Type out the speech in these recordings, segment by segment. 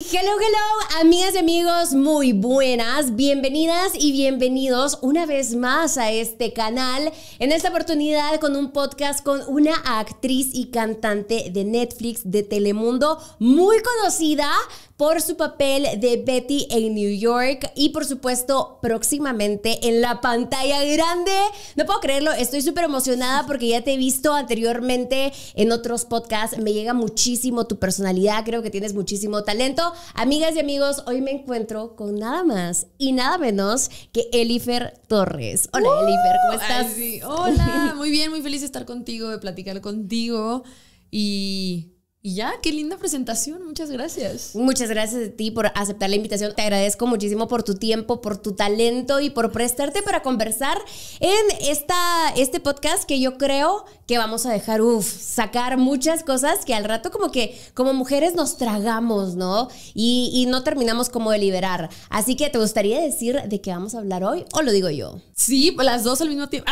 Hello, hello, amigas y amigos, muy buenas, bienvenidas y bienvenidos una vez más a este canal, en esta oportunidad con un podcast con una actriz y cantante de Netflix de Telemundo, muy conocida por su papel de Betty en New York y por supuesto próximamente en la pantalla grande. No puedo creerlo, estoy súper emocionada porque ya te he visto anteriormente en otros podcasts, me llega muchísimo tu personalidad, creo que tienes muchísimo talento amigas y amigos, hoy me encuentro con nada más y nada menos que Elifer Torres. Hola, ¡Uh! Elifer, ¿cómo estás? Hola, muy bien, muy feliz de estar contigo, de platicar contigo y y ya, qué linda presentación, muchas gracias. Muchas gracias a ti por aceptar la invitación. Te agradezco muchísimo por tu tiempo, por tu talento y por prestarte para conversar en esta, este podcast que yo creo que vamos a dejar, uff, sacar muchas cosas que al rato como que como mujeres nos tragamos, ¿no? Y, no terminamos como de liberar. Así que te gustaría decir de qué vamos a hablar hoy o lo digo yo. Sí, pues, las dos al mismo tiempo.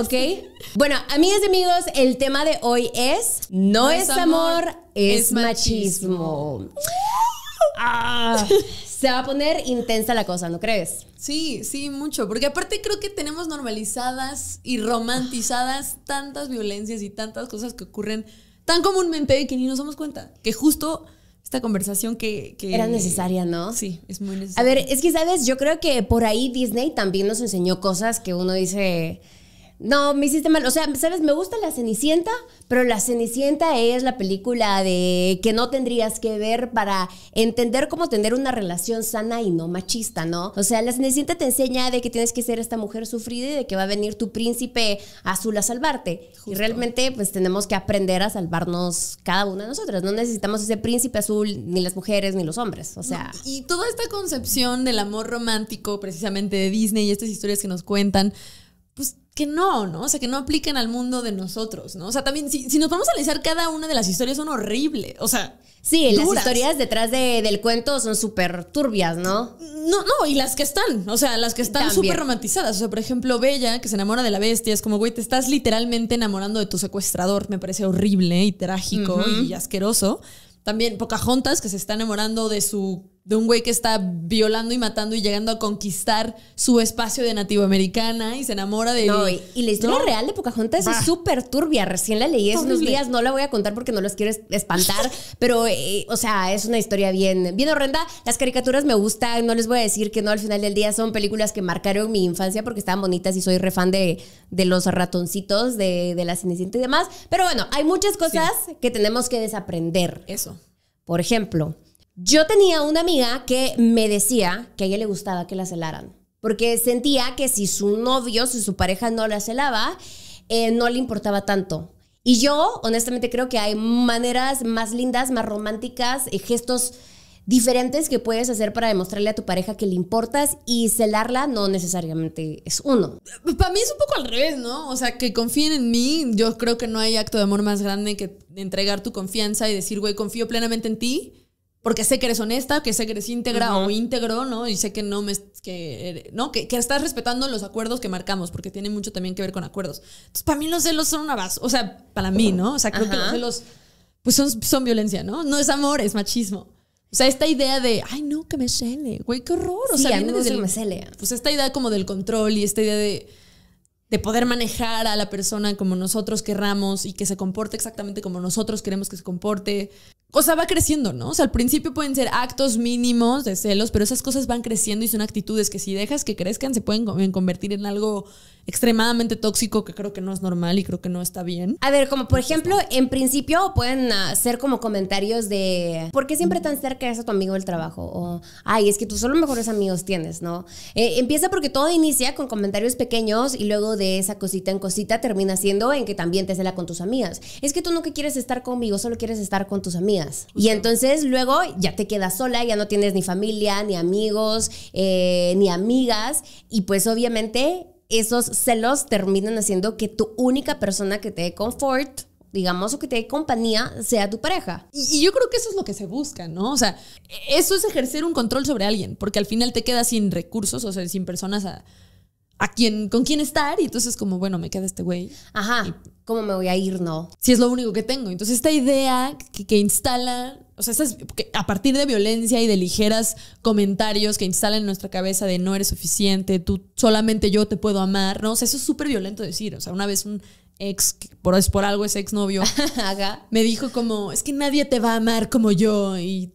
ok. Bueno, amigas y amigos, el tema de hoy es No, es amor es, machismo. Ah, se va a poner intensa la cosa, ¿no crees? Sí, sí, mucho. Porque aparte creo que tenemos normalizadas y romantizadas tantas violencias y tantas cosas que ocurren tan comúnmente que ni nos damos cuenta. Que justo esta conversación que, que, Era necesaria, ¿no? Sí, es muy necesaria. A ver, es que, ¿sabes? Yo creo que por ahí Disney también nos enseñó cosas que uno dice... No, me hiciste mal. O sea, ¿sabes? Me gusta La Cenicienta, pero La Cenicienta es la película de que no tendrías que ver para entender cómo tener una relación sana y no machista, ¿no? O sea, La Cenicienta te enseña de que tienes que ser esta mujer sufrida y de que va a venir tu príncipe azul a salvarte. Y realmente, pues tenemos que aprender a salvarnos cada una de nosotras. No necesitamos ese príncipe azul, ni las mujeres, ni los hombres. O sea. y toda esta concepción del amor romántico, precisamente de Disney y estas historias que nos cuentan que no, ¿no? O sea, que no aplican al mundo de nosotros, ¿no? O sea, también, si, nos vamos a analizar, cada una de las historias son horribles. O sea. Sí, las historias detrás del cuento son súper turbias, ¿no? No, no, y las que están, o sea, las que están súper romantizadas. O sea, por ejemplo, Bella, que se enamora de la bestia, es como, güey, te estás literalmente enamorando de tu secuestrador. Me parece horrible y trágico y asqueroso. También Pocahontas, que se está enamorando de su de un güey que está violando y matando y llegando a conquistar su espacio de nativo americana y se enamora de... No, y, la historia real de Pocahontas es súper turbia. Recién la leí hace unos días, no la voy a contar porque no los quiero espantar, pero, eh, o sea, es una historia bien, bien horrenda. Las caricaturas me gustan, no les voy a decir que no, al final del día son películas que marcaron mi infancia porque estaban bonitas y soy refan de, de los ratoncitos, de, la cinecinta y demás. Pero bueno, hay muchas cosas que tenemos que desaprender. Eso. Por ejemplo, yo tenía una amiga que me decía que a ella le gustaba que la celaran, porque sentía que si su novio, si su pareja no la celaba, eh, no le importaba tanto. Y yo, honestamente, creo que hay maneras más lindas, más románticas, eh, gestos diferentes que puedes hacer para demostrarle a tu pareja que le importas y celarla no necesariamente es uno. Para mí es un poco al revés, ¿no? O sea, que confíen en mí. Yo creo que no hay acto de amor más grande que entregar tu confianza y decir, güey, confío plenamente en ti porque sé que eres honesta, que sé que eres íntegra o íntegro, ¿no? Y sé que no me que er, no que, estás respetando los acuerdos que marcamos, porque tiene mucho también que ver con acuerdos. Entonces, para mí los celos son una base, o sea, para mí, ¿no? O sea, creo que los celos pues son, son violencia, ¿no? No es amor, es machismo. O sea, esta idea de, ay, no, que me cele, güey, qué horror. O sea, viene desde que me cele. Pues esta idea como del control y esta idea de, de poder manejar a la persona como nosotros querramos y que se comporte exactamente como nosotros queremos que se comporte o sea, va creciendo, ¿no? O sea, al principio pueden ser actos mínimos de celos, pero esas cosas van creciendo y son actitudes que si dejas que crezcan se pueden convertir en algo extremadamente tóxico que creo que no es normal y creo que no está bien. A ver, como por ejemplo, en principio pueden ah, hacer como comentarios de ¿por qué siempre tan cerca es a tu amigo del trabajo? O ay, es que tú solo mejores amigos tienes, ¿no? Eh, empieza porque todo inicia con comentarios pequeños y luego de esa cosita en cosita termina siendo en que también te cela con tus amigas. Es que tú nunca quieres estar conmigo, solo quieres estar con tus amigas. Y entonces luego ya te quedas sola, ya no tienes ni familia, ni amigos, eh, ni amigas. Y pues obviamente esos celos terminan haciendo que tu única persona que te dé confort digamos, o que te dé compañía, sea tu pareja. Y, yo creo que eso es lo que se busca, ¿no? O sea, eso es ejercer un control sobre alguien, porque al final te quedas sin recursos, o sea, sin personas a, quien, con quién estar, y entonces como, bueno, me queda este güey. Ajá. ¿Cómo me voy a ir? No. Si es lo único que tengo. Entonces, esta idea que, que instala o sea, a partir de violencia y de ligeras comentarios que instalan en nuestra cabeza de no eres suficiente, tú solamente yo te puedo amar, ¿no? O sea, eso es súper violento decir. O sea, una vez un ex, por, es por algo es ex novio, me dijo como, es que nadie te va a amar como yo y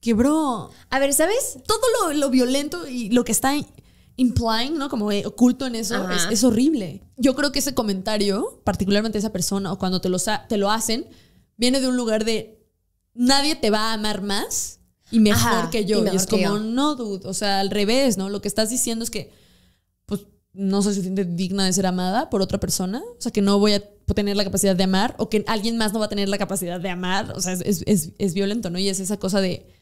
quebró. A ver, ¿sabes? Todo lo, violento y lo que está implying, ¿no? Como eh, oculto en eso, es, horrible. Yo creo que ese comentario, particularmente esa persona o cuando te, lo te lo hacen, viene de un lugar de nadie te va a amar más y mejor que yo. Y, es como, no, dude, o sea, al revés, ¿no? Lo que estás diciendo es que, pues, no soy suficiente digna de ser amada por otra persona, o sea, que no voy a tener la capacidad de amar o que alguien más no va a tener la capacidad de amar, o sea, es, es violento, ¿no? Y es esa cosa de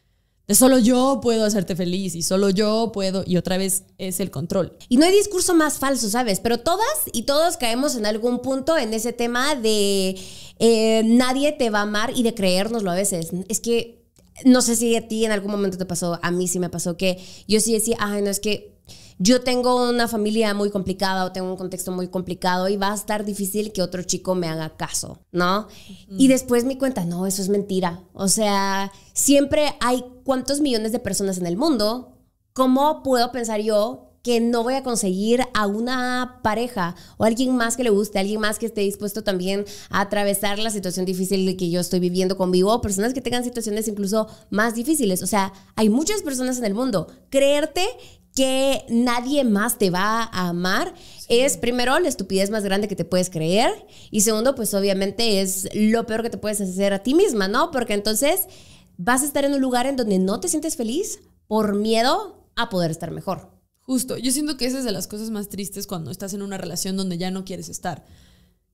de solo yo puedo hacerte feliz y solo yo puedo y otra vez es el control. Y no hay discurso más falso, ¿sabes? Pero todas y todos caemos en algún punto en ese tema de eh, nadie te va a amar y de creérnoslo a veces. Es que no sé si a ti en algún momento te pasó, a mí sí me pasó que yo sí decía, ay, no, es que yo tengo una familia muy complicada o tengo un contexto muy complicado y va a estar difícil que otro chico me haga caso, ¿no? Y después me cuenta, no, eso es mentira. O sea, siempre hay cuántos millones de personas en el mundo. ¿Cómo puedo pensar yo que no voy a conseguir a una pareja o alguien más que le guste, alguien más que esté dispuesto también a atravesar la situación difícil que yo estoy viviendo conmigo, o personas que tengan situaciones incluso más difíciles. O sea, hay muchas personas en el mundo. Creerte que nadie más te va a amar es primero la estupidez más grande que te puedes creer y segundo pues obviamente es lo peor que te puedes hacer a ti misma, ¿no? Porque entonces vas a estar en un lugar en donde no te sientes feliz por miedo a poder estar mejor. Justo, yo siento que esa es de las cosas más tristes cuando estás en una relación donde ya no quieres estar.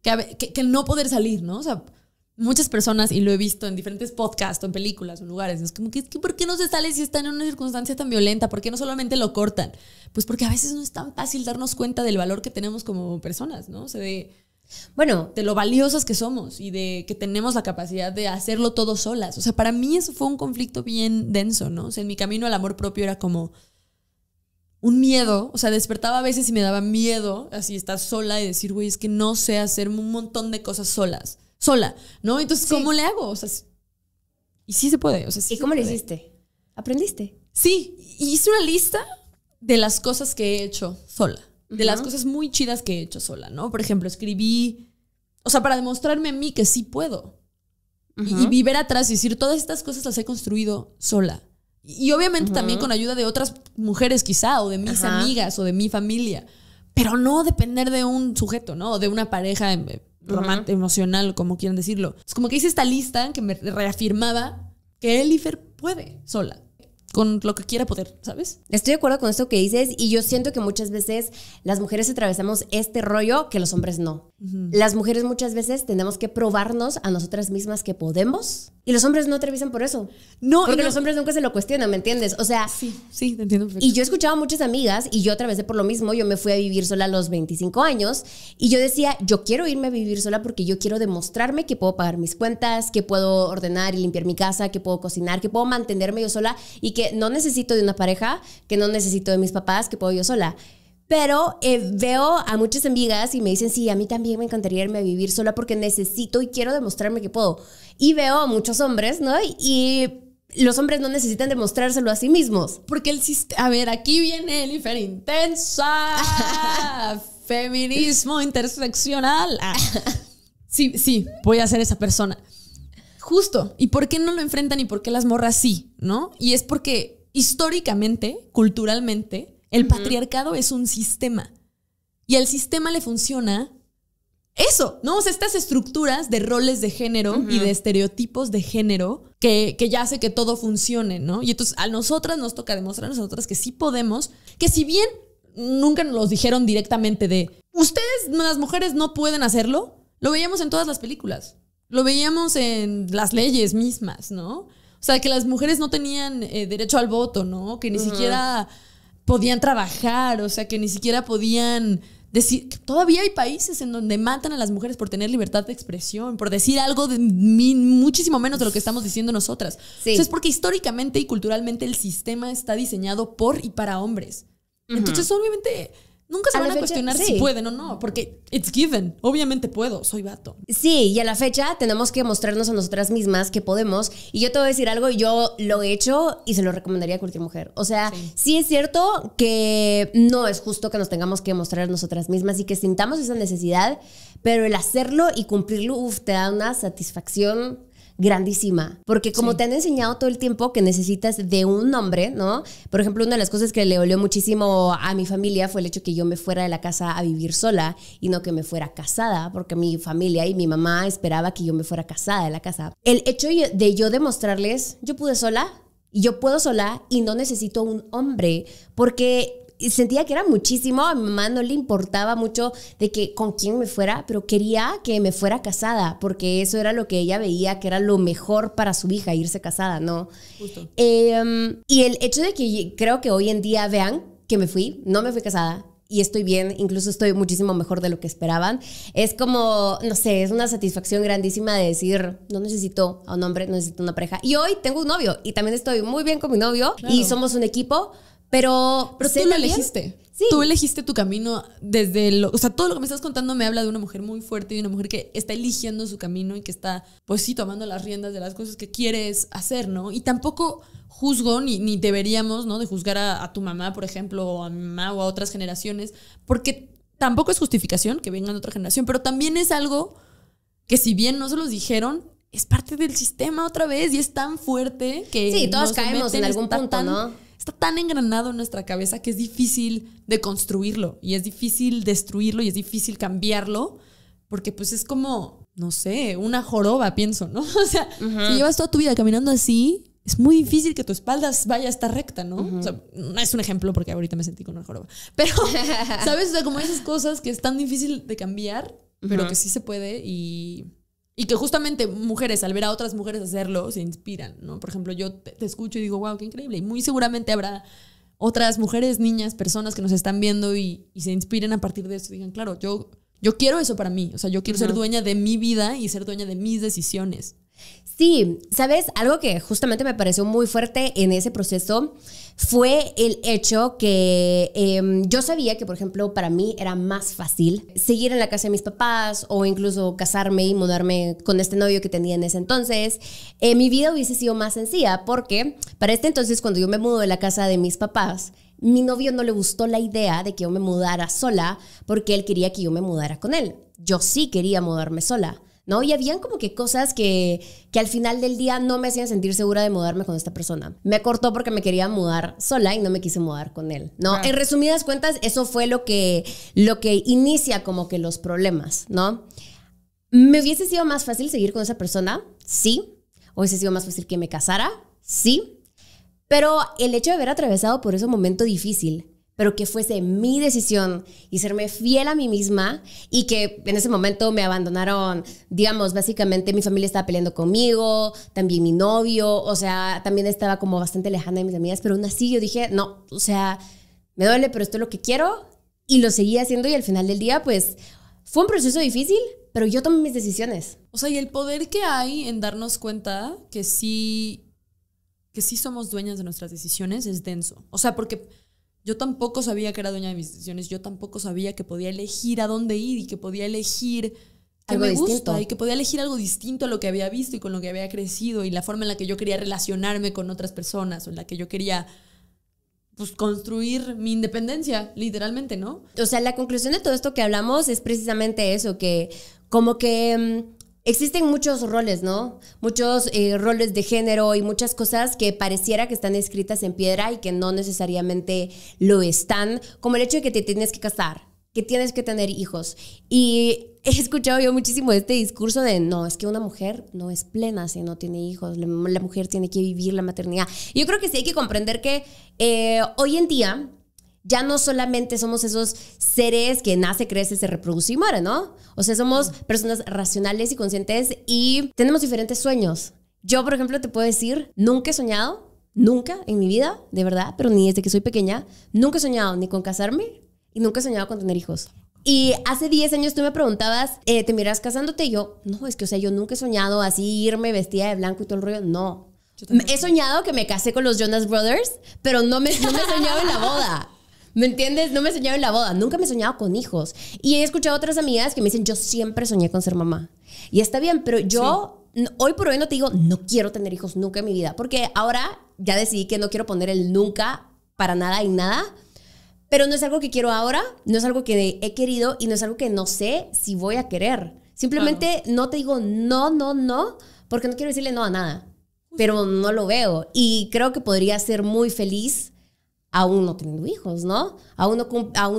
Que, que, que no poder salir, ¿no? O sea, muchas personas, y lo he visto en diferentes podcasts, o en películas, o en lugares, es como que, ¿por qué no se sale si están en una circunstancia tan violenta? ¿Por qué no solamente lo cortan? Pues porque a veces no es tan fácil darnos cuenta del valor que tenemos como personas, ¿no? O sea, de, bueno, de lo valiosas que somos y de que tenemos la capacidad de hacerlo todo solas. O sea, para mí eso fue un conflicto bien denso, ¿no? O sea, en mi camino al amor propio era como un miedo, o sea, despertaba a veces y me daba miedo así estar sola y decir, güey, es que no sé hacer un montón de cosas solas sola, ¿no? Entonces, ¿cómo le hago? O sea, y sí se puede. O sea, sí ¿Y cómo hiciste? ¿Aprendiste? Sí, hice una lista de las cosas que he hecho sola, de las cosas muy chidas que he hecho sola, ¿no? Por ejemplo, escribí, o sea, para demostrarme a mí que sí puedo. y, vivir atrás y decir, todas estas cosas las he construido sola. Y, obviamente también con ayuda de otras mujeres quizá, o de mis amigas, o de mi familia. Pero no depender de un sujeto, ¿no? O de una pareja en... Em, em, romántico, emocional, como quieran decirlo. Es como que hice esta lista que me reafirmaba que Elifer puede sola con lo que quiera poder, ¿sabes? Estoy de acuerdo con esto que dices y yo siento que muchas veces las mujeres atravesamos este rollo que los hombres no. Las mujeres muchas veces tenemos que probarnos a nosotras mismas que podemos y los hombres no atraviesan por eso. No, porque los hombres nunca se lo cuestionan, ¿me entiendes? O sea, sí, sí, te entiendo. Y yo he escuchaba a muchas amigas y yo atravesé por lo mismo, yo me fui a vivir sola a los 25 años y yo decía, yo quiero irme a vivir sola porque yo quiero demostrarme que puedo pagar mis cuentas, que puedo ordenar y limpiar mi casa, que puedo cocinar, que puedo mantenerme yo sola y que no necesito de una pareja, que no necesito de mis papás, que puedo yo sola. Pero eh, veo a muchas amigas y me dicen, sí, a mí también me encantaría irme a vivir sola porque necesito y quiero demostrarme que puedo. Y veo a muchos hombres, ¿no? Y los hombres no necesitan demostrárselo a sí mismos. Porque el sistema... A ver, aquí viene el Intensa. Feminismo interseccional. Ah. Sí, sí, voy a ser esa persona. Justo. ¿Y por qué no lo enfrentan y por qué las morras sí? ¿No? Y es porque históricamente, culturalmente, el patriarcado es un sistema. Y al sistema le funciona eso, ¿no? O sea, estas estructuras de roles de género y de estereotipos de género que, ya hace que todo funcione, ¿no? Y entonces a nosotras nos toca demostrar a nosotras que sí podemos, que si bien nunca nos dijeron directamente de ustedes, las mujeres, no pueden hacerlo, lo veíamos en todas las películas. Lo veíamos en las leyes mismas, ¿no? O sea, que las mujeres no tenían eh, derecho al voto, ¿no? Que ni siquiera podían trabajar, o sea, que ni siquiera podían decir... Todavía hay países en donde matan a las mujeres por tener libertad de expresión, por decir algo muchísimo menos de lo que estamos diciendo nosotras. O sea, es porque históricamente y culturalmente el sistema está diseñado por y para hombres. Entonces, obviamente Nunca se van a cuestionar si pueden o no, porque it's given. Obviamente puedo, soy vato. Sí, y a la fecha tenemos que mostrarnos a nosotras mismas que podemos. Y yo te voy a decir algo, yo lo he hecho y se lo recomendaría a cualquier mujer. O sea, sí, es cierto que no es justo que nos tengamos que mostrar a nosotras mismas y que sintamos esa necesidad, pero el hacerlo y cumplirlo, uff, te da una satisfacción grandísima, porque como te han enseñado todo el tiempo que necesitas de un hombre, ¿no? Por ejemplo, una de las cosas que le olió muchísimo a mi familia fue el hecho que yo me fuera de la casa a vivir sola y no que me fuera casada, porque mi familia y mi mamá esperaba que yo me fuera casada de la casa. El hecho de yo demostrarles, yo pude sola, y yo puedo sola y no necesito un hombre, porque sentía que era muchísimo, a mi mamá no le importaba mucho de que con quién me fuera, pero quería que me fuera casada, porque eso era lo que ella veía que era lo mejor para su hija, irse casada, ¿no? Justo. Em, y el hecho de que creo que hoy en día vean que me fui, no me fui casada, y estoy bien, incluso estoy muchísimo mejor de lo que esperaban. Es como, no sé, es una satisfacción grandísima de decir, no necesito a un hombre, necesito una pareja. Y hoy tengo un novio y también estoy muy bien con mi novio y somos un equipo. Pero, pero tú lo elegiste. Sí. Tú elegiste tu camino desde lo, o sea, todo lo que me estás contando me habla de una mujer muy fuerte y de una mujer que está eligiendo su camino y que está, pues sí, tomando las riendas de las cosas que quieres hacer, ¿no? Y tampoco juzgo ni, ni deberíamos, ¿no? De juzgar a, tu mamá, por ejemplo, o a mi mamá o a otras generaciones, porque tampoco es justificación que vengan de otra generación, pero también es algo que si bien no se los dijeron, es parte del sistema otra vez y es tan fuerte que... Sí, todos caemos en algún punto, ¿no? está tan engranado en nuestra cabeza que es difícil de construirlo y es difícil destruirlo y es difícil cambiarlo, porque pues es como, no sé, una joroba, pienso, ¿no? O sea, si llevas toda tu vida caminando así, es muy difícil que tu espalda vaya a estar recta, ¿no? O sea, no es un ejemplo porque ahorita me sentí con una joroba. Pero, ¿sabes? O sea, como esas cosas que es tan difícil de cambiar, pero que sí se puede y y que justamente mujeres, al ver a otras mujeres hacerlo, se inspiran, ¿no? Por ejemplo, yo te, escucho y digo, wow, qué increíble. Y muy seguramente habrá otras mujeres, niñas, personas que nos están viendo y, se inspiren a partir de eso. Digan, claro, yo, yo quiero eso para mí. O sea, yo quiero ser dueña de mi vida y ser dueña de mis decisiones. Sí, sabes, algo que justamente me pareció muy fuerte en ese proceso fue el hecho que em, yo sabía que, por ejemplo, para mí era más fácil seguir en la casa de mis papás o incluso casarme y mudarme con este novio que tenía en ese entonces. Eh, mi vida hubiese sido más sencilla porque para este entonces, cuando yo me mudo de la casa de mis papás, mi novio no le gustó la idea de que yo me mudara sola porque él quería que yo me mudara con él. Yo sí quería mudarme sola. ¿no? Y habían como que cosas que, que al final del día no me hacían sentir segura de mudarme con esta persona. Me cortó porque me quería mudar sola y no me quise mudar con él, ¿no? En resumidas cuentas, eso fue lo que, lo que inicia como que los problemas, ¿no? ¿Me hubiese sido más fácil seguir con esa persona? Sí. ¿Hubiese sido más fácil que me casara? Sí. Pero el hecho de haber atravesado por ese momento difícil pero que fuese mi decisión y serme fiel a mí misma y que en ese momento me abandonaron, digamos, básicamente mi familia estaba peleando conmigo, también mi novio, o sea, también estaba como bastante lejana de mis amigas, pero aún así yo dije, no, o sea, me duele, pero esto es lo que quiero y lo seguí haciendo y al final del día, pues, fue un proceso difícil, pero yo tomé mis decisiones. O sea, y el poder que hay en darnos cuenta que sí, que sí somos dueñas de nuestras decisiones es denso. O sea, porque yo tampoco sabía que era dueña de mis decisiones, yo tampoco sabía que podía elegir a dónde ir y que podía elegir a algo y que podía elegir algo distinto a lo que había visto y con lo que había crecido y la forma en la que yo quería relacionarme con otras personas o en la que yo quería pues, construir mi independencia, literalmente, ¿no? O sea, la conclusión de todo esto que hablamos es precisamente eso, que como que mm, Existen muchos roles, ¿no? Muchos eh, roles de género y muchas cosas que pareciera que están escritas en piedra y que no necesariamente lo están, como el hecho de que te tienes que casar, que tienes que tener hijos. Y he escuchado yo muchísimo este discurso de, no, es que una mujer no es plena si no tiene hijos, la, mujer tiene que vivir la maternidad. Yo creo que sí hay que comprender que eh, hoy en día ya no solamente somos esos seres que nace, crece, se reproduce y muere, ¿no? O sea, somos personas racionales y conscientes y tenemos diferentes sueños. Yo, por ejemplo, te puedo decir, nunca he soñado, nunca en mi vida, de verdad, pero ni desde que soy pequeña, nunca he soñado ni con casarme y nunca he soñado con tener hijos. Y hace 10 años tú me preguntabas, eh, ¿te miras casándote? Y yo, no, es que, o sea, yo nunca he soñado así irme vestida de blanco y todo el rollo. No. He soñado que me casé con los Jonas Brothers, pero no me, no me he soñado en la boda. ¿Me entiendes? No me soñaba en la boda, nunca me he soñado con hijos. Y he escuchado a otras amigas que me dicen, yo siempre soñé con ser mamá. Y está bien, pero yo hoy por hoy no te digo, no quiero tener hijos nunca en mi vida, porque ahora ya decidí que no quiero poner el nunca para nada y nada. Pero no es algo que quiero ahora, no es algo que he querido y no es algo que no sé si voy a querer. Simplemente no te digo no, no, no, porque no quiero decirle no a nada, pero no lo veo. Y creo que podría ser muy feliz aún no teniendo hijos, ¿no? Aún no,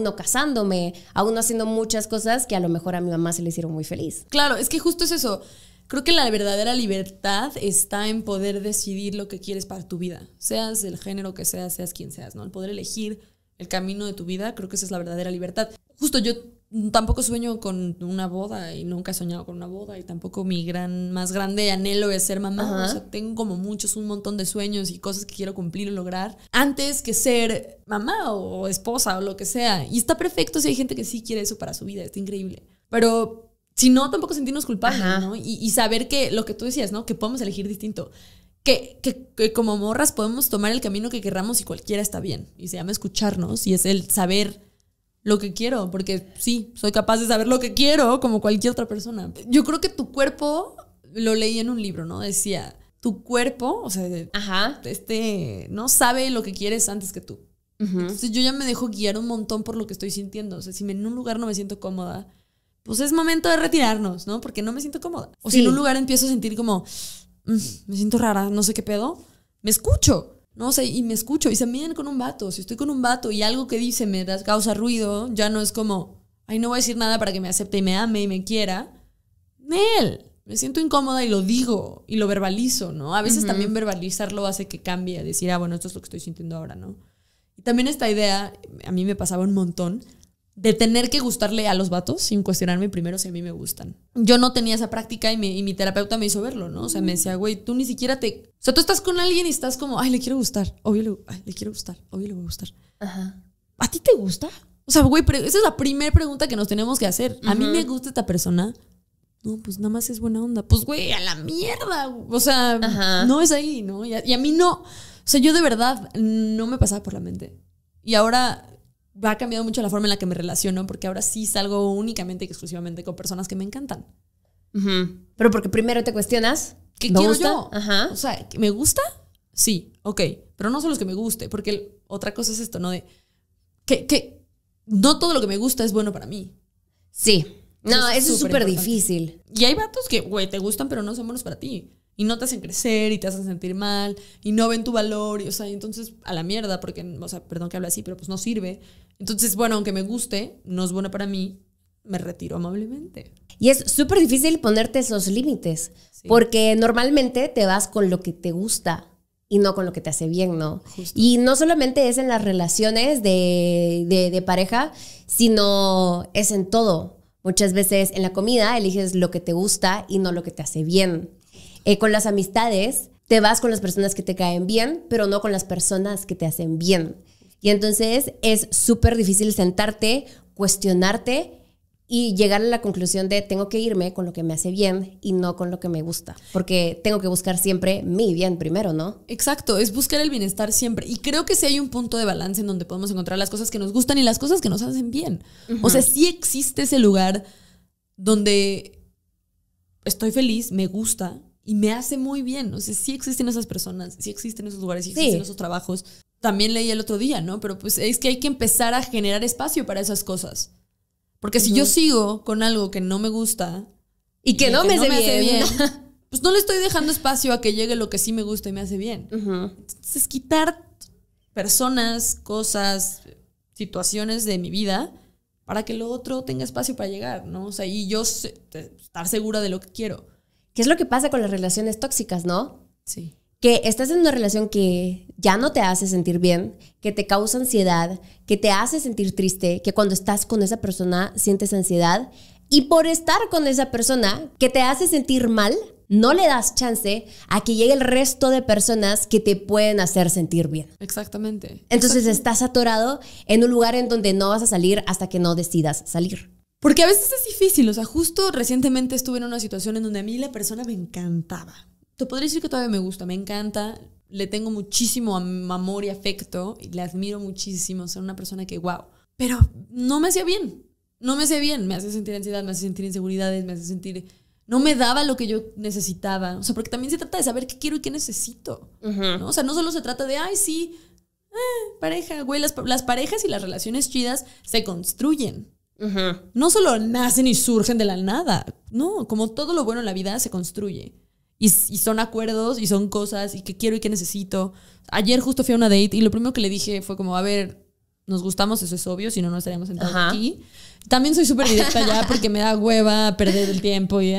no casándome, aún no haciendo muchas cosas que a lo mejor a mi mamá se le hicieron muy feliz. Claro, es que justo es eso. Creo que la verdadera libertad está en poder decidir lo que quieres para tu vida, seas el género que seas, seas quien seas, ¿no? El poder elegir el camino de tu vida, creo que esa es la verdadera libertad. Justo yo tampoco sueño con una boda y nunca he soñado con una boda y tampoco mi gran más grande anhelo es ser mamá. tengo como muchos, un montón de sueños y cosas que quiero cumplir y lograr antes que ser mamá o esposa o lo que sea. Y está perfecto si hay gente que sí quiere eso para su vida, está increíble. Pero si no, tampoco sentirnos culpables, Y, saber que lo que tú decías, ¿no? Que podemos elegir distinto. Que, que, como morras podemos tomar el camino que querramos y cualquiera está bien. Y se llama escucharnos y es el saber lo que quiero, porque sí, soy capaz de saber lo que quiero como cualquier otra persona. Yo creo que tu cuerpo, lo leí en un libro, ¿no? Decía, tu cuerpo, o sea, este, no sabe lo que quieres antes que tú. Entonces yo ya me dejo guiar un montón por lo que estoy sintiendo. O sea, si en un lugar no me siento cómoda, pues es momento de retirarnos, ¿no? Porque no me siento cómoda. O si en un lugar empiezo a sentir como, mm, me siento rara, no sé qué pedo, me escucho. No sé, y me escucho y se miden con un vato. Si estoy con un vato y algo que dice me causa ruido, ya no es como, ay, no voy a decir nada para que me acepte y me ame y me quiera. Nel, me siento incómoda y lo digo y lo verbalizo, ¿no? A veces también verbalizarlo hace que cambie, decir, ah, bueno, esto es lo que estoy sintiendo ahora, ¿no? Y también esta idea, a mí me pasaba un montón, de tener que gustarle a los vatos sin cuestionarme primero si a mí me gustan. Yo no tenía esa práctica y, mi terapeuta me hizo verlo, ¿no? O sea, me decía, güey, tú ni siquiera te... O sea, tú estás con alguien y estás como, ay, le quiero gustar, obvio le, ay, le quiero gustar, obvio le voy a gustar. Ajá. ¿A ti te gusta? O sea, güey, esa es la primera pregunta que nos tenemos que hacer. ¿A mí me gusta esta persona? No, pues nada más es buena onda. Pues, güey, a la mierda. O sea, no es ahí, ¿no? y a mí no. O sea, yo de verdad no me pasaba por la mente. Y ahora ha cambiado mucho la forma en la que me relaciono porque ahora sí salgo únicamente y exclusivamente con personas que me encantan. Pero porque primero te cuestionas. ¿Qué quiero yo? O sea, ¿me gusta? Sí, ok. Pero no son los que me guste, porque otra cosa es esto, ¿no? De que, no todo lo que me gusta es bueno para mí. Sí. No, eso es súper difícil. Y hay vatos que, güey, te gustan, pero no son buenos para ti y no te hacen crecer y te hacen sentir mal y no ven tu valor y, o sea, entonces a la mierda, porque, o sea, perdón que hable así, pero pues no sirve. Entonces, bueno, aunque me guste, no es bueno para mí, me retiro amablemente. Y es súper difícil ponerte esos límites, porque normalmente te vas con lo que te gusta y no con lo que te hace bien, ¿no? Y no solamente es en las relaciones de pareja, sino es en todo. Muchas veces en la comida eliges lo que te gusta y no lo que te hace bien eh, con las amistades, te vas con las personas que te caen bien, pero no con las personas que te hacen bien. Y entonces es súper difícil sentarte, cuestionarte y llegar a la conclusión de tengo que irme con lo que me hace bien y no con lo que me gusta, porque tengo que buscar siempre mi bien primero, ¿no? Exacto, es buscar el bienestar siempre. Y creo que sí hay un punto de balance en donde podemos encontrar las cosas que nos gustan y las cosas que nos hacen bien. O sea, si existe ese lugar donde estoy feliz, me gusta, y me hace muy bien. O sea, sí existen esas personas, sí existen esos lugares, sí existen esos trabajos. También leí el otro día, ¿no? Pero pues es que hay que empezar a generar espacio para esas cosas. Porque si yo sigo con algo que no me gusta y que, no, me, hace bien, pues no le estoy dejando espacio a que llegue lo que sí me gusta y me hace bien. Entonces, quitar personas, cosas, situaciones de mi vida para que lo otro tenga espacio para llegar, ¿no? O sea, y yo estar segura de lo que quiero. ¿Qué es lo que pasa con las relaciones tóxicas, no? Sí. Que estás en una relación que ya no te hace sentir bien, que te causa ansiedad, que te hace sentir triste, que cuando estás con esa persona sientes ansiedad y por estar con esa persona que te hace sentir mal, no le das chance a que llegue el resto de personas que te pueden hacer sentir bien. Exactamente. Entonces estás atorado en un lugar en donde no vas a salir hasta que no decidas salir. Porque a veces es difícil, o sea, justo recientemente estuve en una situación en donde a mí la persona me encantaba. Te podría decir que todavía me gusta, me encanta, le tengo muchísimo amor y afecto, y admiro muchísimo, o una persona que, wow, pero no me hacía bien, no me hacía bien, me hace sentir ansiedad, me hace sentir inseguridades, me hace sentir... No me daba lo que yo necesitaba. O sea, porque también se trata de saber qué quiero y qué necesito. O sea, no solo se trata de, ay, sí, ah, pareja, güey, las, las parejas y las relaciones chidas se construyen. No solo nacen y surgen de la nada. No, como todo lo bueno en la vida se construye. Y, son acuerdos y son cosas y que quiero y que necesito. Ayer justo fui a una date y lo primero que le dije fue como, a ver, nos gustamos, eso es obvio, si no, no estaríamos sentados aquí. También soy súper directa ya porque me da hueva perder el tiempo y...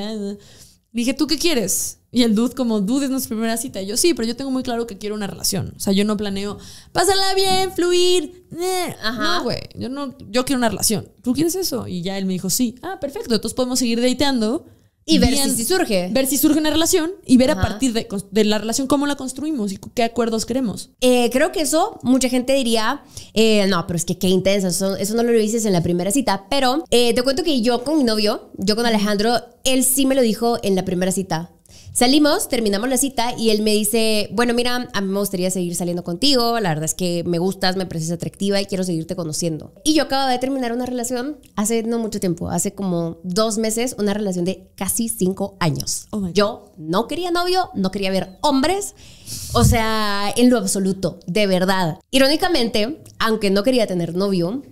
Dije, ¿tú qué quieres? Y el dude como, dude, es nuestra primera cita. Y yo, sí, pero yo tengo muy claro que quiero una relación. O sea, yo no planeo, pásala bien, fluir. Eh, Ajá. No, güey, yo no, yo quiero una relación. ¿Tú quieres eso? Y ya él me dijo, sí. Ah, perfecto, entonces podemos seguir dateando. Y ver si surge. Ver si surge una relación y ver a partir de, la relación cómo la construimos y qué acuerdos queremos. Eh, creo que eso mucha gente diría, eh, no, pero es que qué intenso, eso, no lo dices en la primera cita. Pero te cuento que yo con mi novio, yo con Alejandro, él sí me lo dijo en la primera cita. Salimos, terminamos la cita y él me dice, bueno, mira, a mí me gustaría seguir saliendo contigo, la verdad es que me gustas, me pareces atractiva y quiero seguirte conociendo. Y yo acabo de terminar una relación hace no mucho tiempo, hace como dos meses, una relación de casi cinco años. Oh yo no quería novio, no quería ver hombres, o sea, en lo absoluto, de verdad. Irónicamente, aunque no quería tener novio,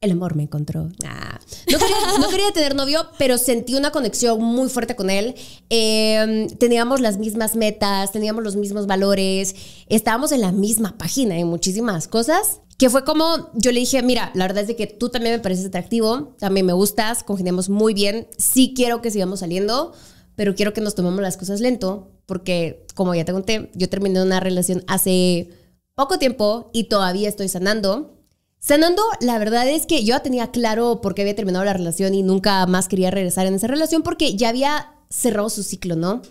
el amor me encontró. Ah. No, quería, tener novio, pero sentí una conexión muy fuerte con él. Em, teníamos las mismas metas, teníamos los mismos valores, estábamos en la misma página en muchísimas cosas. Que fue como yo le dije, mira, la verdad es de que tú también me pareces atractivo, también me gustas, congeniamos muy bien, sí quiero que sigamos saliendo, pero quiero que nos tomemos las cosas lento, porque como ya te conté, yo terminé una relación hace poco tiempo y todavía estoy sanando Sanando, la verdad es que yo tenía claro por qué había terminado la relación y nunca más quería regresar en esa relación porque ya había cerrado su ciclo, ¿no?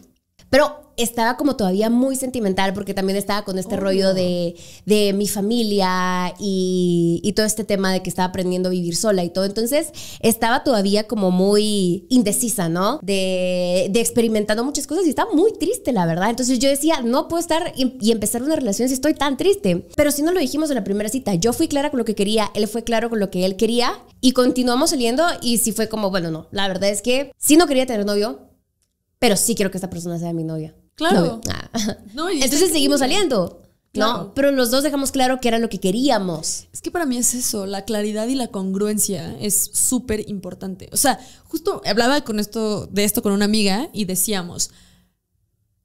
Pero estaba como todavía muy sentimental porque también estaba con este rollo de, mi familia y, todo este tema de que estaba aprendiendo a vivir sola y todo. Entonces estaba todavía como muy indecisa, ¿no? De, de experimentando muchas cosas y estaba muy triste, la verdad. Entonces yo decía, no puedo estar y, empezar una relación si estoy tan triste. Pero si no lo dijimos en la primera cita, yo fui clara con lo que quería, él fue claro con lo que él quería y continuamos saliendo y si fue como, bueno, no, la verdad es que si no quería tener novio, pero sí quiero que esta persona sea mi novia. Claro. Ah. Entonces seguimos saliendo. No, pero los dos dejamos claro que era lo que queríamos. Es que para mí es eso, la claridad y la congruencia es súper importante. O sea, justo hablaba con esto, de esto con una amiga y decíamos,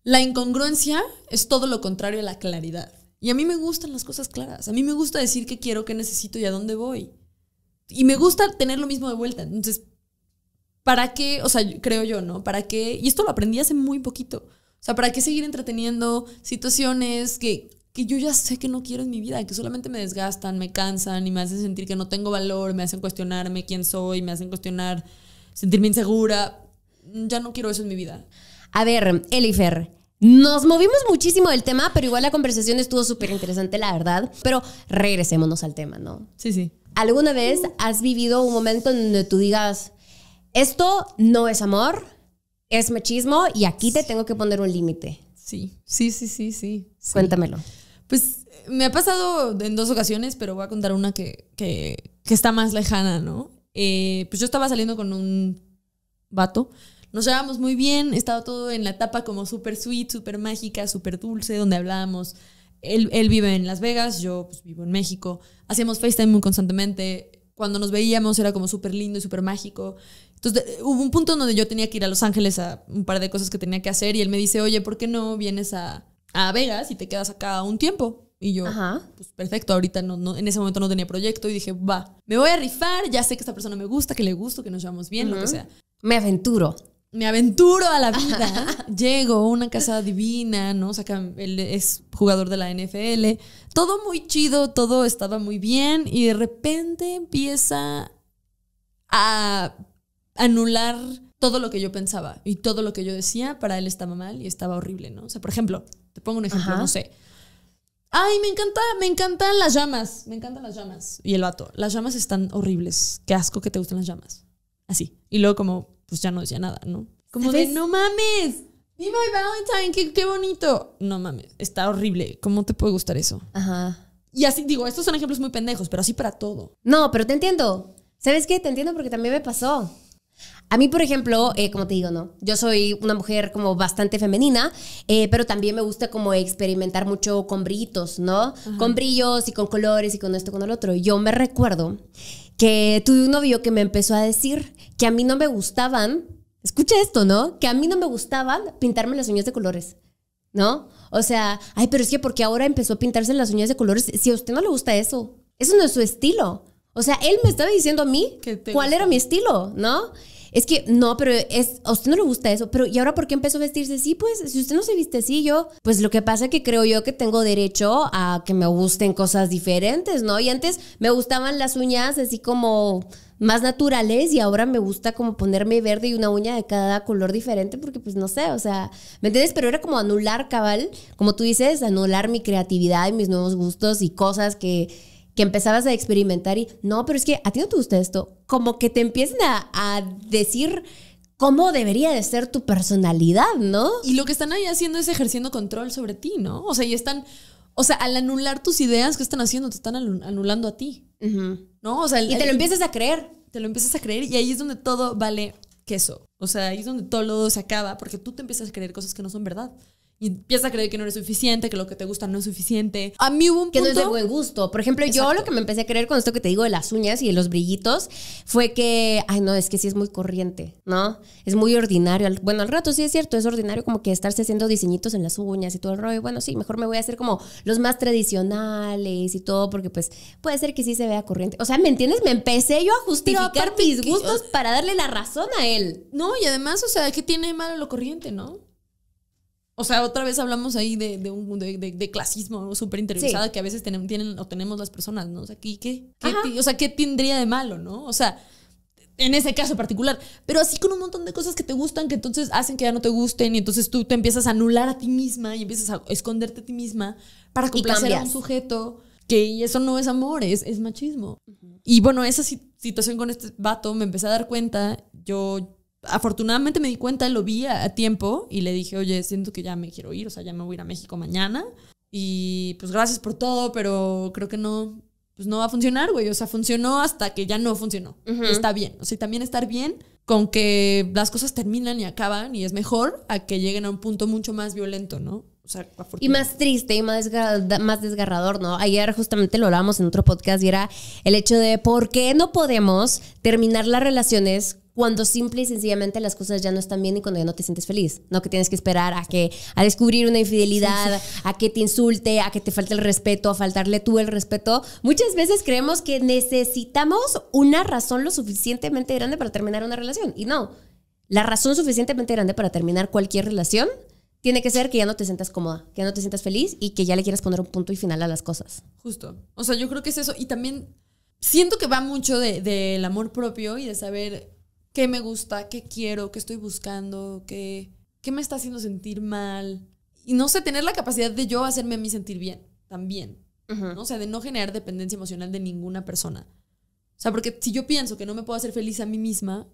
la incongruencia es todo lo contrario a la claridad. Y a mí me gustan las cosas claras, a mí me gusta decir qué quiero, qué necesito y a dónde voy. Y me gusta tener lo mismo de vuelta. Entonces, ¿para qué? O sea, creo yo, ¿no? ¿Para qué? Y esto lo aprendí hace muy poquito. O sea, ¿para qué seguir entreteniendo situaciones que, que yo ya sé que no quiero en mi vida, que solamente me desgastan, me cansan y me hacen sentir que no tengo valor, me hacen cuestionarme quién soy, me hacen cuestionar, sentirme insegura? Ya no quiero eso en mi vida. A ver, Elifer, nos movimos muchísimo del tema, pero igual la conversación estuvo súper interesante, la verdad. Pero regresémonos al tema, ¿no? Sí, sí. ¿Alguna vez has vivido un momento en donde tú digas, esto no es amor, es machismo y aquí te tengo que poner un límite. Sí, sí, sí, sí, sí. Cuéntamelo. Pues eh, me ha pasado en dos ocasiones, pero voy a contar una que, está más lejana, ¿no? Eh, pues yo estaba saliendo con un vato. Nos llevábamos muy bien, estaba todo en la etapa como súper sweet, súper mágica, súper dulce, donde hablábamos. Él, vive en Las Vegas, yo pues, vivo en México. Hacíamos FaceTime muy constantemente. Cuando nos veíamos era como súper lindo y súper mágico. Entonces hubo un punto donde yo tenía que ir a Los Ángeles a un par de cosas que tenía que hacer y él me dice, oye, ¿por qué no vienes a, Vegas y te quedas acá un tiempo? Y yo, pues perfecto, ahorita no, no, en ese momento no tenía proyecto y dije, va, me voy a rifar, ya sé que esta persona me gusta, que le gusto, que nos llevamos bien, lo que sea. Me aventuro. Me aventuro a la vida. Llego a una casa divina, ¿no? O sea, él es jugador de la NFL. Todo muy chido, todo estaba muy bien y de repente empieza a anular todo lo que yo pensaba y todo lo que yo decía para él estaba mal y estaba horrible, ¿no? O sea, por ejemplo, te pongo un ejemplo, no sé. Ay, me encanta, me encantan las llamas, me encantan las llamas. Y el vato, las llamas están horribles, qué asco que te gustan las llamas. Así. Y luego como, pues ya no decía nada, ¿no? Como de, no mames, Viva Valentine, qué, qué bonito. No mames, está horrible, ¿cómo te puede gustar eso? Ajá. Y así, digo, estos son ejemplos muy pendejos, pero así para todo. No, pero te entiendo. ¿Sabes qué? Te entiendo porque también me pasó. A mí, por ejemplo, eh, como te digo, no, yo soy una mujer como bastante femenina, eh, pero también me gusta como experimentar mucho con brillitos, ¿no? Con brillos y con colores y con esto, con el otro. Yo me recuerdo que tuve un novio que me empezó a decir que a mí no me gustaban, escucha esto, ¿no? Que a mí no me gustaban pintarme las uñas de colores, ¿no? O sea, ay, pero es que porque ahora empezó a pintarse las uñas de colores, si a usted no le gusta eso, eso no es su estilo. O sea, él me estaba diciendo a mí cuál era mi estilo, ¿no? es que no, pero es, a usted no le gusta eso, pero ¿y ahora por qué empezó a vestirse así? Pues si usted no se viste así, yo, pues lo que pasa es que creo yo que tengo derecho a que me gusten cosas diferentes, ¿no? Y antes me gustaban las uñas así como más naturales y ahora me gusta como ponerme verde y una uña de cada color diferente porque pues no sé, o sea, ¿me entiendes? Pero era como anular cabal, como tú dices, anular mi creatividad y mis nuevos gustos y cosas que que empezabas a experimentar y no, pero es que a ti no te gusta esto, como que te empiezan a, decir cómo debería de ser tu personalidad, ¿no? Y lo que están ahí haciendo es ejerciendo control sobre ti, ¿no? O sea, y están, o sea, al anular tus ideas, ¿qué están haciendo? Te están anulando a ti, ¿no? O sea, y te lo empiezas a creer. Te lo empiezas a creer y ahí es donde todo vale queso. O sea, ahí es donde todo se acaba porque tú te empiezas a creer cosas que no son verdad y empiezas a creer que no eres suficiente, que lo que te gusta no es suficiente. A mí hubo un punto... Que no es de buen gusto. Por ejemplo, yo lo que me empecé a creer con esto que te digo de las uñas y de los brillitos fue que, ay, no, es que sí es muy corriente, ¿no? Es muy ordinario. Bueno, al rato sí es cierto, es ordinario como que estarse haciendo diseñitos en las uñas y todo el rollo. Bueno, sí, mejor me voy a hacer como los más tradicionales y todo, porque pues puede ser que sí se vea corriente. O sea, ¿me entiendes? Me empecé yo a justificar mis gustos para darle la razón a él. No, y además, o sea, ¿qué tiene malo lo corriente, no? O sea, otra vez hablamos ahí de, un, de, de clasismo súper interesada que a veces tienen, tienen, o tenemos las personas, ¿no? O sea, ¿qué, sea, ¿qué tendría de malo, no? O sea, en ese caso particular, pero así con un montón de cosas que te gustan, que entonces hacen que ya no te gusten, y entonces tú te empiezas a anular a ti misma y empiezas a esconderte a ti misma para complacer a un sujeto, que eso no es amor, es, machismo. Y bueno, esa situación con este vato me empecé a dar cuenta, yo afortunadamente me di cuenta, lo vi a, tiempo y le dije, oye, siento que ya me quiero ir, o sea, ya me voy a ir a México mañana. Y pues gracias por todo, pero creo que no, pues no va a funcionar, güey. O sea, funcionó hasta que ya no funcionó. Está bien. O sea, también estar bien con que las cosas terminan y acaban y es mejor a que lleguen a un punto mucho más violento, ¿no? O sea, y más triste y más, más desgarrador, ¿no? Ayer justamente lo hablábamos en otro podcast y era el hecho de por qué no podemos terminar las relaciones cuando simple y sencillamente las cosas ya no están bien y cuando ya no te sientes feliz, no que tienes que esperar a que a descubrir una infidelidad, a que te insulte, a que te falte el respeto, a faltarle tú el respeto. Muchas veces creemos que necesitamos una razón lo suficientemente grande para terminar una relación y no. La razón suficientemente grande para terminar cualquier relación tiene que ser que ya no te sientas cómoda, que ya no te sientas feliz y que ya le quieras poner un punto y final a las cosas. Justo. O sea, yo creo que es eso. Y también siento que va mucho del amor propio y de saber qué me gusta, qué quiero, qué estoy buscando, qué, qué me está haciendo sentir mal. Y no sé, tener la capacidad de yo hacerme a mí sentir bien también. ¿no? O sea, de no generar dependencia emocional de ninguna persona. O sea, porque si yo pienso que no me puedo hacer feliz a mí misma,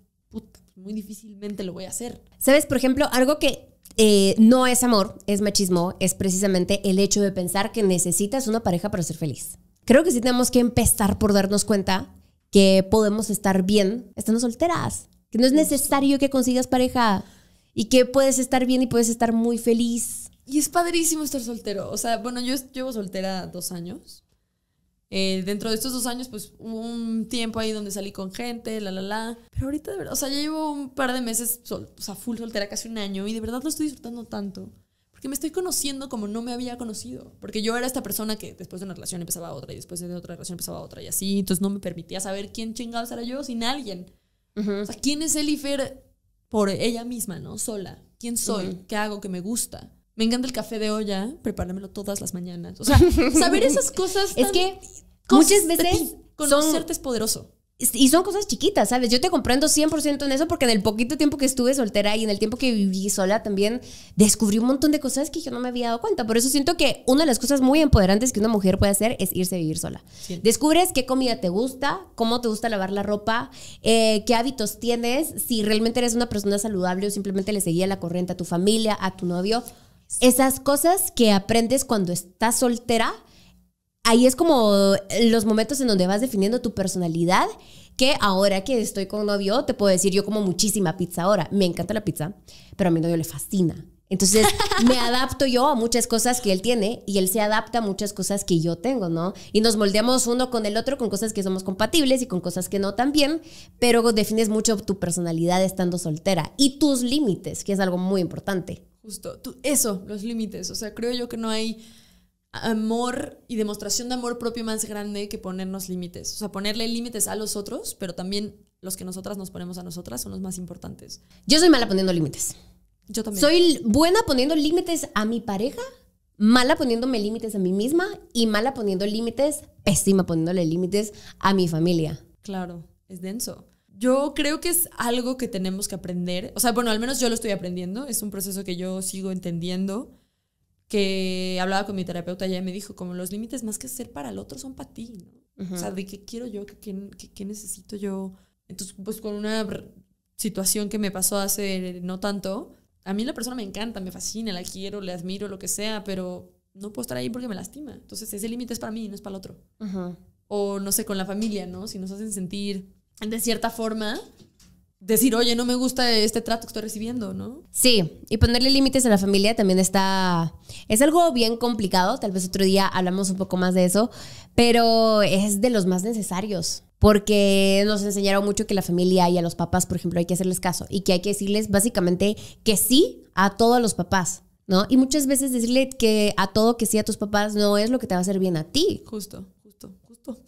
muy difícilmente lo voy a hacer. ¿Sabes, por ejemplo, algo que eh, no es amor, es machismo, es precisamente el hecho de pensar que necesitas una pareja para ser feliz? Creo que sí tenemos que empezar por darnos cuenta que podemos estar bien estando solteras, que no es necesario que consigas pareja y que puedes estar bien y puedes estar muy feliz. Y es padrísimo estar soltero. O sea, bueno, yo llevo soltera dos años. Eh, dentro de estos dos años, pues hubo un tiempo ahí donde salí con gente, la, la, la. Pero ahorita, de verdad, o sea, ya llevo un par de meses, o sea, full soltera, casi un año, y de verdad lo estoy disfrutando tanto me estoy conociendo como no me había conocido. Porque yo era esta persona que después de una relación empezaba otra y después de otra relación empezaba otra y así. Entonces no me permitía saber quién chingados era yo sin alguien. O sea, ¿quién es Elifer por ella misma, no? Sola. ¿Quién soy? ¿Qué hago? ¿Qué me gusta? Me encanta el café de olla, prepármelo todas las mañanas. O sea, saber esas cosas. Tan es que muchas veces. Conocerte es poderoso y son cosas chiquitas, ¿sabes? Yo te comprendo 100% en eso porque en el poquito tiempo que estuve soltera y en el tiempo que viví sola también descubrí un montón de cosas que yo no me había dado cuenta. Por eso siento que una de las cosas muy empoderantes que una mujer puede hacer es irse a vivir sola. Descubres qué comida te gusta, cómo te gusta lavar la ropa, eh, qué hábitos tienes, si realmente eres una persona saludable o simplemente le seguía la corriente a tu familia, a tu novio. Esas cosas que aprendes cuando estás soltera ahí es como los momentos en donde vas definiendo tu personalidad, que ahora que estoy con novio, te puedo decir, yo como muchísima pizza ahora, me encanta la pizza, pero a mi novio le fascina. Entonces me adapto yo a muchas cosas que él tiene y él se adapta a muchas cosas que yo tengo, ¿no? Y nos moldeamos uno con el otro con cosas que somos compatibles y con cosas que no también, pero defines mucho tu personalidad estando soltera y tus límites, que es algo muy importante. Justo, eso, los límites, o sea, creo yo que no hay amor y demostración de amor propio más grande que ponernos límites. O sea, ponerle límites a los otros, pero también los que nosotras nos ponemos a nosotras son los más importantes. Yo soy mala poniendo límites. Yo también. Soy buena poniendo límites a mi pareja, mala poniéndome límites a mí misma y mala poniendo límites, pésima poniéndole límites a mi familia. Claro, es denso. Yo creo que es algo que tenemos que aprender. O sea, bueno, al menos yo lo estoy aprendiendo. Es un proceso que yo sigo entendiendo que hablaba con mi terapeuta y ella me dijo, como los límites más que ser para el otro son para ti, ¿no? O sea, de qué quiero yo, qué, qué, necesito yo. Entonces, pues con una situación que me pasó hace no tanto, a mí la persona me encanta, me fascina, la quiero, le admiro, lo que sea, pero no puedo estar ahí porque me lastima. Entonces, ese límite es para mí, no es para el otro. O no sé, con la familia, ¿no? Si nos hacen sentir de cierta forma, decir, oye, no me gusta este trato que estoy recibiendo, ¿no? Sí, y ponerle límites a la familia también está, es algo bien complicado, tal vez otro día hablamos un poco más de eso, pero es de los más necesarios. Porque nos enseñaron mucho que la familia y a los papás, por ejemplo, hay que hacerles caso y que hay que decirles básicamente que sí a todos los papás. ¿no? Y muchas veces decirle que a todo que sí a tus papás no es lo que te va a hacer bien a ti. Justo, justo, justo.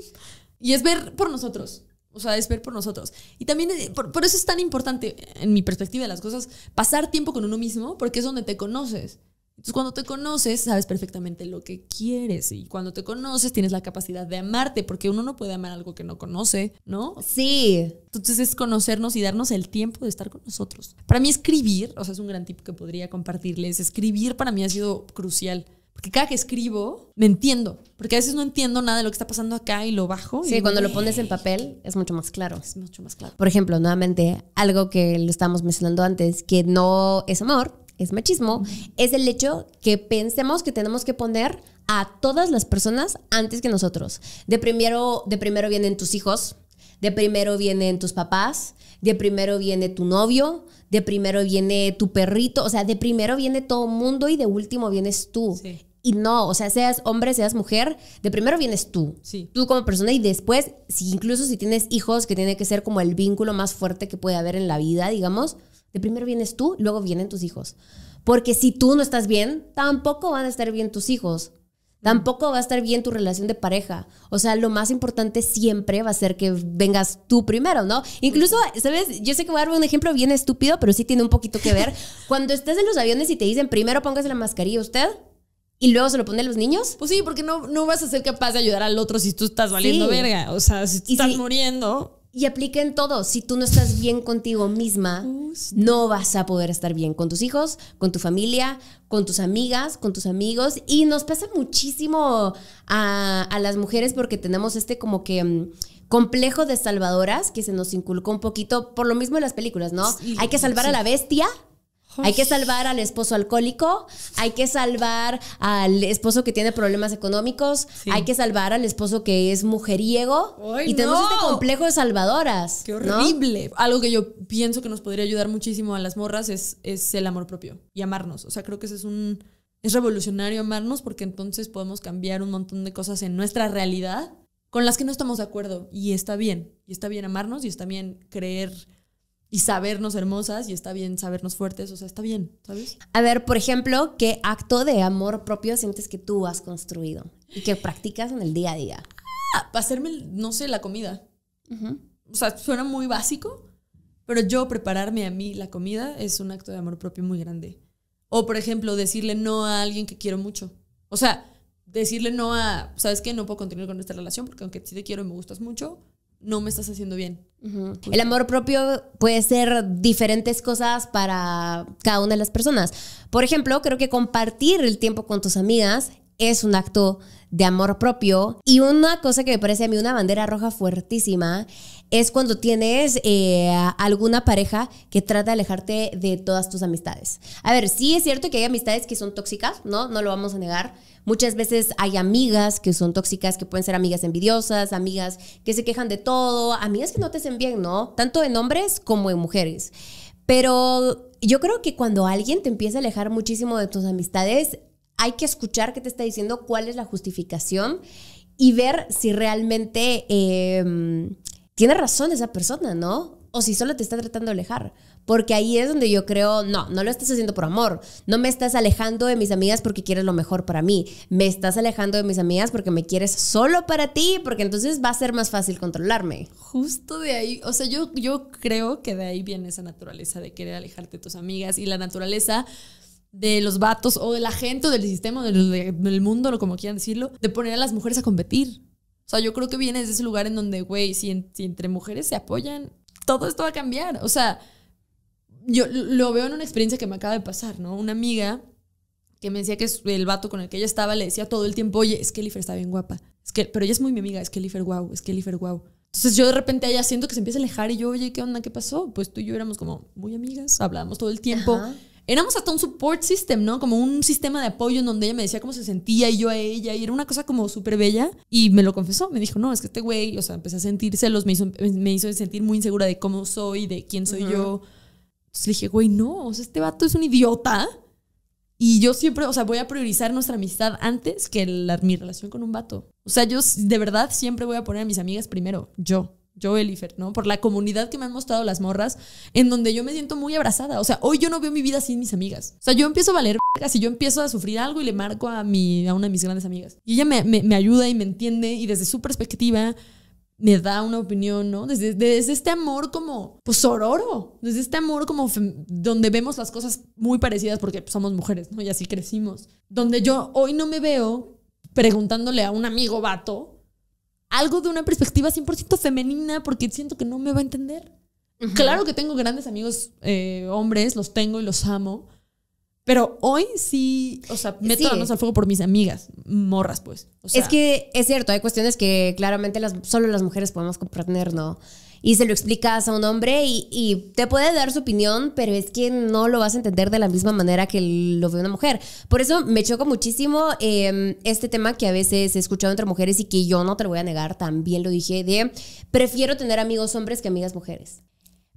y es ver por nosotros. O sea, es ver por nosotros. Y también, eh, por, eso es tan importante, en mi perspectiva de las cosas, pasar tiempo con uno mismo, porque es donde te conoces. Entonces, cuando te conoces, sabes perfectamente lo que quieres. Y cuando te conoces, tienes la capacidad de amarte, porque uno no puede amar algo que no conoce, ¿no? Sí. Entonces, es conocernos y darnos el tiempo de estar con nosotros. Para mí, escribir, o sea, es un gran tip que podría compartirles. Escribir para mí ha sido crucial. Porque cada que escribo, me entiendo. Porque a veces no entiendo nada de lo que está pasando acá y lo bajo. Sí, cuando lo pones en papel es mucho más claro. Es mucho más claro. Por ejemplo, nuevamente, algo que lo estábamos mencionando antes, que no es amor, es machismo, es el hecho que pensemos que tenemos que poner a todas las personas antes que nosotros. De primero, de primero vienen tus hijos, de primero vienen tus papás, de primero viene tu novio, de primero viene tu perrito, o sea, de primero viene todo mundo y de último vienes tú. Sí. Y no, o sea, seas hombre, seas mujer, de primero vienes tú. Sí. Tú como persona y después, si incluso si tienes hijos, que tiene que ser como el vínculo más fuerte que puede haber en la vida, digamos, de primero vienes tú, luego vienen tus hijos. Porque si tú no estás bien, tampoco van a estar bien tus hijos. Mm. Tampoco va a estar bien tu relación de pareja. O sea, lo más importante siempre va a ser que vengas tú primero, ¿no? Incluso, ¿sabes? Yo sé que voy a dar un ejemplo bien estúpido, pero sí tiene un poquito que ver. Cuando estés en los aviones y te dicen primero póngase la mascarilla usted, y luego se lo pone a los niños. Pues sí, porque no, no vas a ser capaz de ayudar al otro si tú estás valiendo verga. O sea, si estás muriendo. Y apliquen todo. Si tú no estás bien contigo misma, no vas a poder estar bien con tus hijos, con tu familia, con tus amigas, con tus amigos. Y nos pasa muchísimo a, las mujeres porque tenemos este como que. Mm, complejo de salvadoras que se nos inculcó un poquito por lo mismo en las películas, ¿no? Hay que salvar a la bestia hay que salvar al esposo alcohólico, hay que salvar al esposo que tiene problemas económicos, hay que salvar al esposo que es mujeriego. y tenemos este complejo de salvadoras. Qué horrible. Algo que yo pienso que nos podría ayudar muchísimo a las morras es, el amor propio y amarnos. O sea, creo que es un... Es revolucionario amarnos porque entonces podemos cambiar un montón de cosas en nuestra realidad con las que no estamos de acuerdo. Y está bien. Y está bien amarnos y está bien creer y sabernos hermosas y está bien sabernos fuertes, o sea, está bien, ¿sabes? A ver, por ejemplo, ¿qué acto de amor propio sientes que tú has construido y que practicas en el día a día? Ah, hacerme, no sé, la comida. O sea, suena muy básico, pero yo prepararme a mí la comida es un acto de amor propio muy grande. O, por ejemplo, decirle no a alguien que quiero mucho. O sea, decirle no a, ¿sabes qué? No puedo continuar con esta relación porque aunque sí te quiero y me gustas mucho, no me estás haciendo bien. El amor propio puede ser diferentes cosas para cada una de las personas. Por ejemplo, creo que compartir el tiempo con tus amigas es un acto de amor propio. Y una cosa que me parece a mí una bandera roja fuertísima es cuando tienes eh, alguna pareja que trata de alejarte de todas tus amistades. A ver, sí es cierto que hay amistades que son tóxicas, ¿no? No lo vamos a negar. Muchas veces hay amigas que son tóxicas, que pueden ser amigas envidiosas, amigas que se quejan de todo, amigas que no te hacen bien, ¿no? Tanto en hombres como en mujeres. Pero yo creo que cuando alguien te empieza a alejar muchísimo de tus amistades, hay que escuchar qué te está diciendo, cuál es la justificación y ver si realmente... Em, tiene razón esa persona, ¿no? O si solo te está tratando de alejar. Porque ahí es donde yo creo, no, no lo estás haciendo por amor. No me estás alejando de mis amigas porque quieres lo mejor para mí. Me estás alejando de mis amigas porque me quieres solo para ti, porque entonces va a ser más fácil controlarme. Justo de ahí, o sea, yo, yo creo que de ahí viene esa naturaleza de querer alejarte de tus amigas y la naturaleza de los vatos o de la gente o del sistema o del, mundo, como quieran decirlo, de poner a las mujeres a competir. O sea, yo creo que viene desde ese lugar en donde, güey, si, entre mujeres se apoyan, todo esto va a cambiar. O sea, yo lo veo en una experiencia que me acaba de pasar, ¿no? Una amiga que me decía que el vato con el que ella estaba le decía todo el tiempo, oye, es que está bien guapa. Es que, pero ella es muy mi amiga, es que wow, es que Wow. Entonces yo de repente allá siento que se empieza a alejar y yo, oye, ¿qué onda? ¿Qué pasó? Pues tú y yo éramos como muy amigas, hablábamos todo el tiempo éramos hasta un support system, ¿no? Como un sistema de apoyo en donde ella me decía cómo se sentía y yo a ella, y era una cosa como súper bella, y me lo confesó, me dijo, no, es que este güey, o sea, empecé a sentir celos, me hizo, me hizo sentir muy insegura de cómo soy, de quién soy yo. Entonces le dije, güey, no, o sea, este vato es un idiota. Y yo siempre, o sea, voy a priorizar nuestra amistad antes que mi relación con un vato. O sea, yo de verdad siempre voy a poner a mis amigas primero, yo yo, Elifer, ¿no? Por la comunidad que me han mostrado las morras, en donde yo me siento muy abrazada. O sea, hoy yo no veo mi vida sin mis amigas. O sea, yo empiezo a valer si yo empiezo a sufrir algo y le marco a, una de mis grandes amigas. Y ella me, ayuda y me entiende y desde su perspectiva me da una opinión, ¿no? Desde, desde este amor como, pues, sororo, desde este amor como donde vemos las cosas muy parecidas porque pues, somos mujeres, ¿no? Y así crecimos. Donde yo hoy no me veo preguntándole a un amigo vato algo de una perspectiva 100% femenina porque siento que no me va a entender. Claro que tengo grandes amigos eh, hombres, los tengo y los amo. Pero hoy sí, o sea, meto al fuego por mis amigas, morras, pues. es que es cierto, hay cuestiones que claramente las, solo las mujeres podemos comprender, ¿no? y se lo explicas a un hombre y, te puede dar su opinión, pero es que no lo vas a entender de la misma manera que lo ve una mujer. Por eso me choca muchísimo em, este tema que a veces he escuchado entre mujeres y que yo no te lo voy a negar, también lo dije, de prefiero tener amigos hombres que amigas mujeres.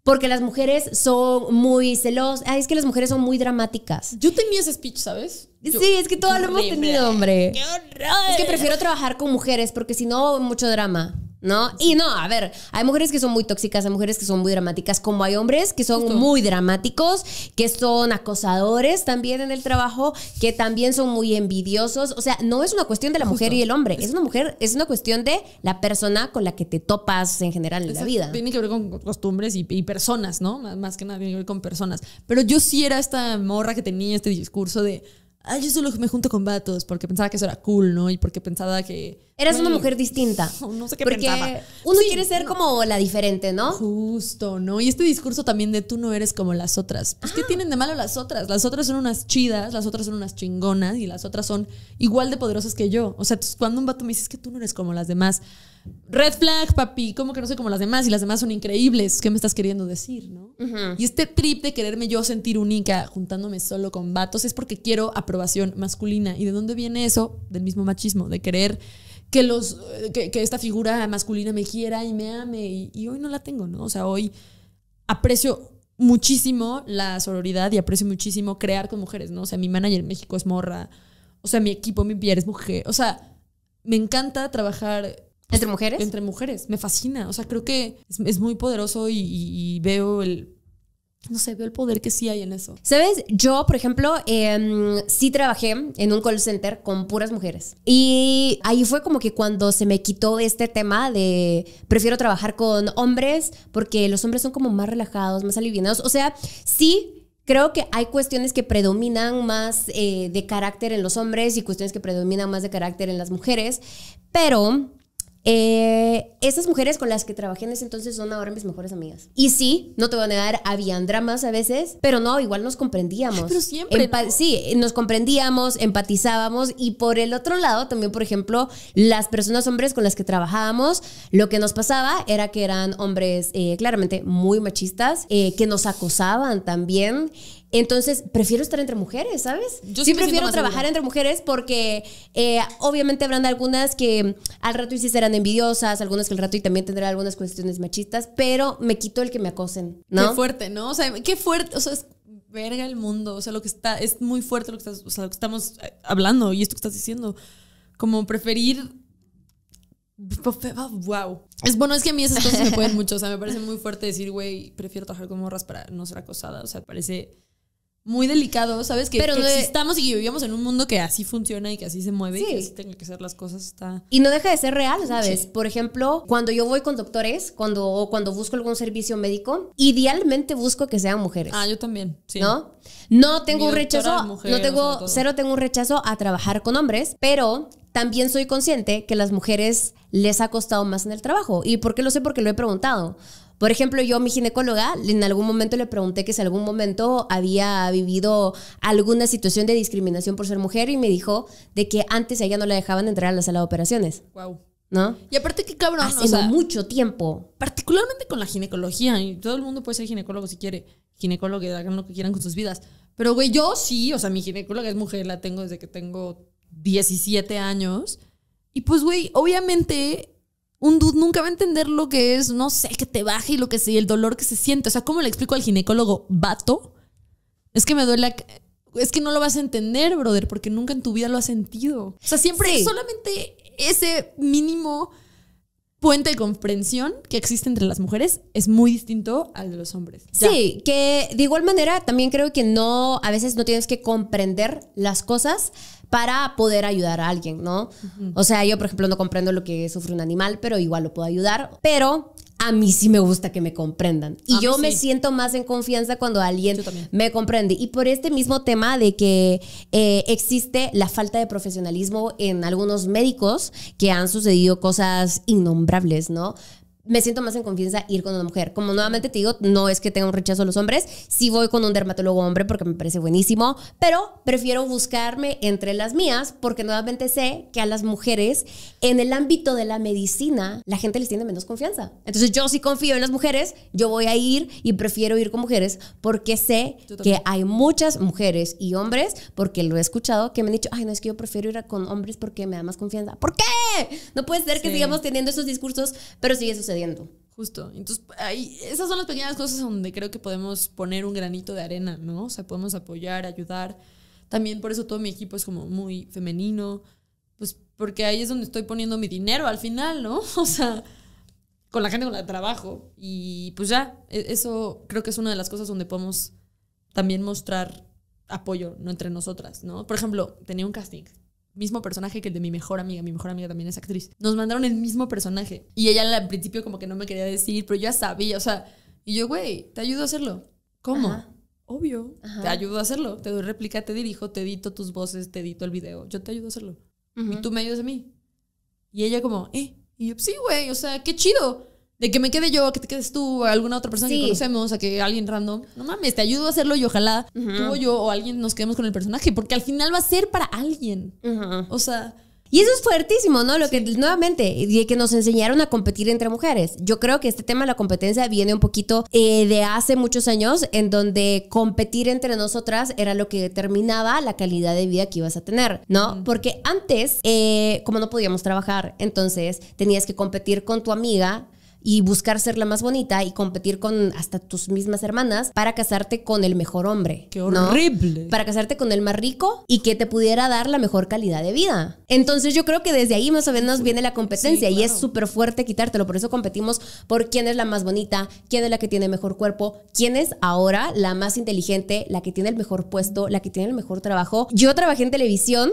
Porque las mujeres son muy celosas. es que las mujeres son muy dramáticas. Yo tenía ese speech, ¿sabes? sí, es que todo lo hemos tenido, hombre. Es que prefiero trabajar con mujeres porque si no, mucho drama. ¿No? Y no, a ver, hay mujeres que son muy tóxicas, hay mujeres que son muy dramáticas, como hay hombres que son muy dramáticos, que son acosadores también en el trabajo, que también son muy envidiosos. O sea, no es una cuestión de la mujer y el hombre, es una mujer, es una cuestión de la persona con la que te topas en general en la vida. Tiene que ver con costumbres y, personas, ¿no? Más, que nada tiene que ver con personas. Pero yo sí era esta morra que tenía este discurso de, ay yo solo me junto con vatos, porque pensaba que eso era cool, ¿no? Y porque pensaba que Eras una mujer distinta. No sé qué porque Uno quiere ser como la diferente, ¿no? Justo, ¿no? Y este discurso también de tú no eres como las otras. Pues, ¿Qué ah. tienen de malo las otras? Las otras son unas chidas, las otras son unas chingonas y las otras son igual de poderosas que yo. O sea, cuando un vato me dice que tú no eres como las demás, red flag, papi, ¿cómo que no soy como las demás? Y las demás son increíbles. ¿Qué me estás queriendo decir, no? Y este trip de quererme yo sentir única juntándome solo con vatos es porque quiero aprobación masculina. ¿Y de dónde viene eso? Del mismo machismo, de querer que, los, que, esta figura masculina me quiera y me ame. Y, hoy no la tengo, ¿no? O sea, hoy aprecio muchísimo la sororidad y aprecio muchísimo crear con mujeres, ¿no? O sea, mi manager en México es morra. O sea, mi equipo, mi es mujer. O sea, me encanta trabajar ¿Entre mujeres? Entre mujeres, me fascina. O sea, creo que es, muy poderoso y veo el no sé, veo el poder que sí hay en eso. Sabes, yo, por ejemplo, em, sí trabajé en un call center con puras mujeres. Y ahí fue como que cuando se me quitó este tema de prefiero trabajar con hombres porque los hombres son como más relajados, más aliviados. O sea, sí. Creo que hay cuestiones que predominan más eh, de carácter en los hombres y cuestiones que predominan más de carácter en las mujeres, pero eh, esas mujeres con las que trabajé en ese entonces son ahora mis mejores amigas. Y sí, no te voy a negar, habían dramas a veces, pero no, igual nos comprendíamos. Pero siempre. Sí, nos comprendíamos, empatizábamos y por el otro lado también, por ejemplo, las personas hombres con las que trabajábamos, lo que nos pasaba era que eran hombres eh, claramente muy machistas, eh, que nos acosaban también. Entonces, prefiero estar entre mujeres, ¿sabes? sí, prefiero trabajar entre mujeres porque eh, obviamente habrán algunas que al rato y sí serán envidiosas, algunas que al rato y también tendrán algunas cuestiones machistas, pero me quito el que me acosen, ¿no? Qué fuerte, ¿no? O sea, qué fuerte, o sea, es verga el mundo, o sea, lo que está, es muy fuerte lo que, estás, lo que estamos eh, hablando y esto que estás diciendo, como preferir oh, Wow. Es bueno, es que a mí esas cosas me pueden mucho. O sea, me parece muy fuerte decir, güey, prefiero trabajar con morras para no ser acosada. O sea, parece muy delicado, ¿sabes? Que, Pero y vivíamos vivimos en un mundo que así funciona y que así se mueve y que así tienen que ser las cosas. Y no deja de ser real, ¿sabes? Por ejemplo, cuando yo voy con doctores, cuando, o cuando busco algún servicio médico, idealmente busco que sean mujeres. Ah, yo también, sí. ¿No? No tengo un rechazo, no tengo, cero tengo un rechazo a trabajar con hombres, pero también soy consciente que las mujeres les ha costado más en el trabajo. ¿Y por qué lo sé? Porque lo he preguntado. Por ejemplo, yo, mi ginecóloga, en algún momento le pregunté que si en algún momento había vivido alguna situación de discriminación por ser mujer y me dijo de que antes a ella no la dejaban entrar a la sala de operaciones. Wow. ¿No? Y aparte que cabrón, Hace mucho tiempo. Particularmente con la ginecología, y todo el mundo puede ser ginecólogo si quiere, ginecólogo, hagan lo que quieran con sus vidas. Pero güey, yo sí, o sea, mi ginecóloga es mujer, la tengo desde que tengo 17 años. Y pues güey, obviamente un dude nunca va a entender lo que es, no sé, que te baje y lo que sea, y el dolor que se siente. O sea, ¿cómo le explico al ginecólogo vato? Es que me duele. Es que no lo vas a entender, brother, porque nunca en tu vida lo has sentido. O sea, siempre solamente ese mínimo puente de comprensión que existe entre las mujeres es muy distinto al de los hombres. Sí, que de igual manera también creo que no, a veces no tienes que comprender las cosas para poder ayudar a alguien, ¿no? O sea, yo, por ejemplo, no comprendo lo que sufre un animal, pero igual lo puedo ayudar. Pero a mí sí me gusta que me comprendan. Y yo me siento más en confianza cuando alguien me comprende. Y por este mismo tema de que eh, existe la falta de profesionalismo en algunos médicos que han sucedido cosas innombrables, ¿no? me siento más en confianza ir con una mujer. Como nuevamente te digo, no es que tenga un rechazo a los hombres, sí voy con un dermatólogo hombre porque me parece buenísimo, pero prefiero buscarme entre las mías porque nuevamente sé que a las mujeres en el ámbito de la medicina la gente les tiene menos confianza. Entonces yo sí confío en las mujeres, yo voy a ir y prefiero ir con mujeres porque sé que hay muchas mujeres y hombres, porque lo he escuchado, que me han dicho, ay, no es que yo prefiero ir con hombres porque me da más confianza. ¿Por qué? No puede ser que sigamos teniendo esos discursos, pero sí, eso es Justo. Entonces, ahí, esas son las pequeñas cosas donde creo que podemos poner un granito de arena, ¿no? O sea, podemos apoyar, ayudar. También por eso todo mi equipo es como muy femenino, pues porque ahí es donde estoy poniendo mi dinero al final, ¿no? O sea, con la gente con la que trabajo. Y pues ya, e, eso creo que es una de las cosas donde podemos también mostrar apoyo ¿no? entre nosotras, ¿no? Por ejemplo, tenía un casting mismo personaje que el de mi mejor amiga. Mi mejor amiga también es actriz. Nos mandaron el mismo personaje. Y ella al principio como que no me quería decir, pero yo ya sabía, o sea, y yo, güey, te ayudo a hacerlo. ¿Cómo? Obvio, te ayudo a hacerlo. Te doy réplica, te dirijo, te edito tus voces, te edito el video. Yo te ayudo a hacerlo. Y tú me ayudas a mí. Y ella como, eh. Y yo, sí, güey, o sea, qué chido. De que me quede yo, que te quedes tú, alguna otra persona que conocemos, a que alguien random. No mames, te ayudo a hacerlo y ojalá tú o yo o alguien nos quedemos con el personaje, porque al final va a ser para alguien. O sea. Y eso es fuertísimo, ¿no? Lo que nuevamente, de que nos enseñaron a competir entre mujeres. Yo creo que este tema de la competencia viene un poquito eh, de hace muchos años, en donde competir entre nosotras era lo que determinaba la calidad de vida que ibas a tener, ¿no? Porque antes, eh, como no podíamos trabajar, entonces tenías que competir con tu amiga y buscar ser la más bonita y competir con hasta tus mismas hermanas para casarte con el mejor hombre. ¡Qué horrible! Para casarte con el más rico y que te pudiera dar la mejor calidad de vida. Entonces yo creo que desde ahí más o menos viene la competencia y es súper fuerte quitártelo. Por eso competimos por quién es la más bonita, quién es la que tiene mejor cuerpo, quién es ahora la más inteligente, la que tiene el mejor puesto, la que tiene el mejor trabajo. Yo trabajé en televisión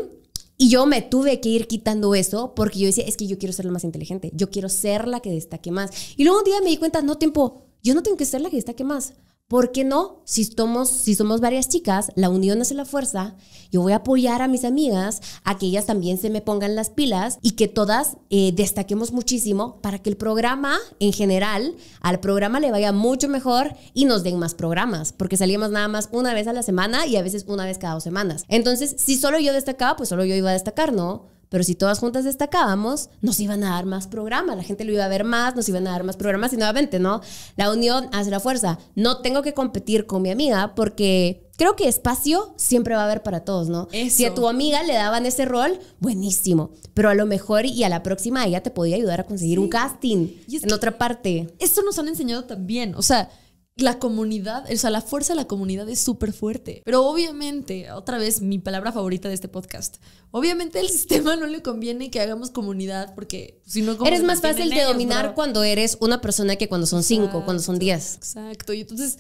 y yo me tuve que ir quitando eso porque yo decía, es que yo quiero ser la más inteligente, yo quiero ser la que destaque más. Y luego un día me di cuenta, no, tiempo, yo no tengo que ser la que destaque más. ¿Por qué no? Si somos, varias chicas, la unión hace la fuerza. Yo voy a apoyar a mis amigas a que ellas también se me pongan las pilas y que todas eh, destaquemos muchísimo para que el programa en general, al programa le vaya mucho mejor y nos den más programas, porque salíamos nada más una vez a la semana y a veces una vez cada dos semanas. Entonces, si solo yo destacaba, pues solo yo iba a destacar, ¿no? Pero si todas juntas destacábamos, nos iban a dar más programas, la gente lo iba a ver más, nos iban a dar más programas y nuevamente, ¿no? La unión hace la fuerza. No tengo que competir con mi amiga porque creo que espacio siempre va a haber para todos, ¿no? Si a tu amiga le daban ese rol, buenísimo. Pero a lo mejor y a la próxima ella te podía ayudar a conseguir un casting en otra parte. Eso nos han enseñado también, o sea la comunidad, o sea, la fuerza de la comunidad es súper fuerte. Pero obviamente, otra vez mi palabra favorita de este podcast, obviamente el sistema no le conviene que hagamos comunidad porque si no... Eres más fácil de dominar cuando eres una persona que cuando son cinco, cuando son diez. Exacto, y entonces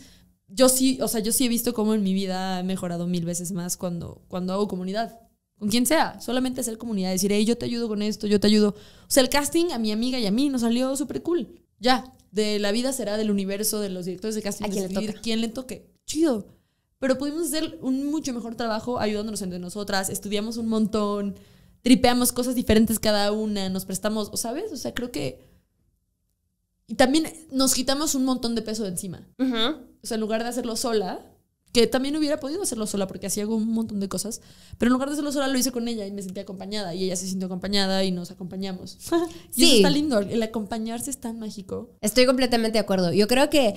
yo sí, o sea, yo sí he visto cómo en mi vida he mejorado mil veces más cuando, cuando hago comunidad. Con quien sea, solamente hacer comunidad, decir, hey, yo te ayudo con esto, yo te ayudo. O sea, el casting a mi amiga y a mí nos salió súper cool. Ya, de la vida será del universo, de los directores de casting, decidir le quién le toque. Chido. Pero pudimos hacer un mucho mejor trabajo ayudándonos entre nosotras, estudiamos un montón, tripeamos cosas diferentes cada una, nos prestamos, ¿sabes? O sea, creo que... Y también nos quitamos un montón de peso de encima. O sea, en lugar de hacerlo sola, que también hubiera podido hacerlo sola porque hacía un montón de cosas, pero en lugar de hacerlo sola lo hice con ella y me sentí acompañada y ella se sintió acompañada y nos acompañamos. sí. está lindo, el acompañarse es tan mágico. Estoy completamente de acuerdo. Yo creo que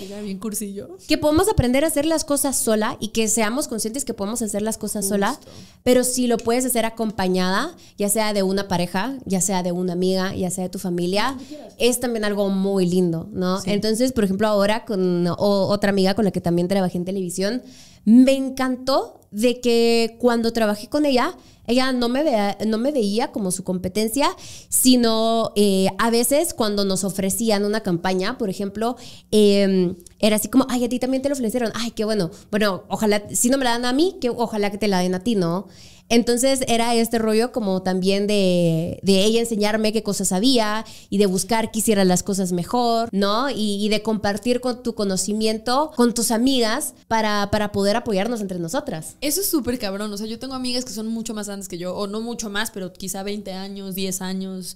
Que podemos aprender a hacer las cosas sola y que seamos conscientes que podemos hacer las cosas sola, pero si lo puedes hacer acompañada, ya sea de una pareja, ya sea de una amiga, ya sea de tu familia, es también algo muy lindo, ¿no? Entonces, por ejemplo, ahora con otra amiga con la que también trabajé en televisión, me encantó de que cuando trabajé con ella, ella no me, vea, no me veía como su competencia, sino eh, a veces cuando nos ofrecían una campaña, por ejemplo, em, era así como, ay, a ti también te lo ofrecieron, ay, qué bueno, bueno, ojalá, si no me la dan a mí, que ojalá que te la den a ti, ¿no? Entonces era este rollo como también de, ella enseñarme qué cosas había y de buscar que hiciera las cosas mejor, ¿no? Y, de compartir con tu conocimiento con tus amigas para, para poder apoyarnos entre nosotras. Eso es súper cabrón. O sea, yo tengo amigas que son mucho más grandes que yo, o no mucho más, pero quizá 20 años, 10 años.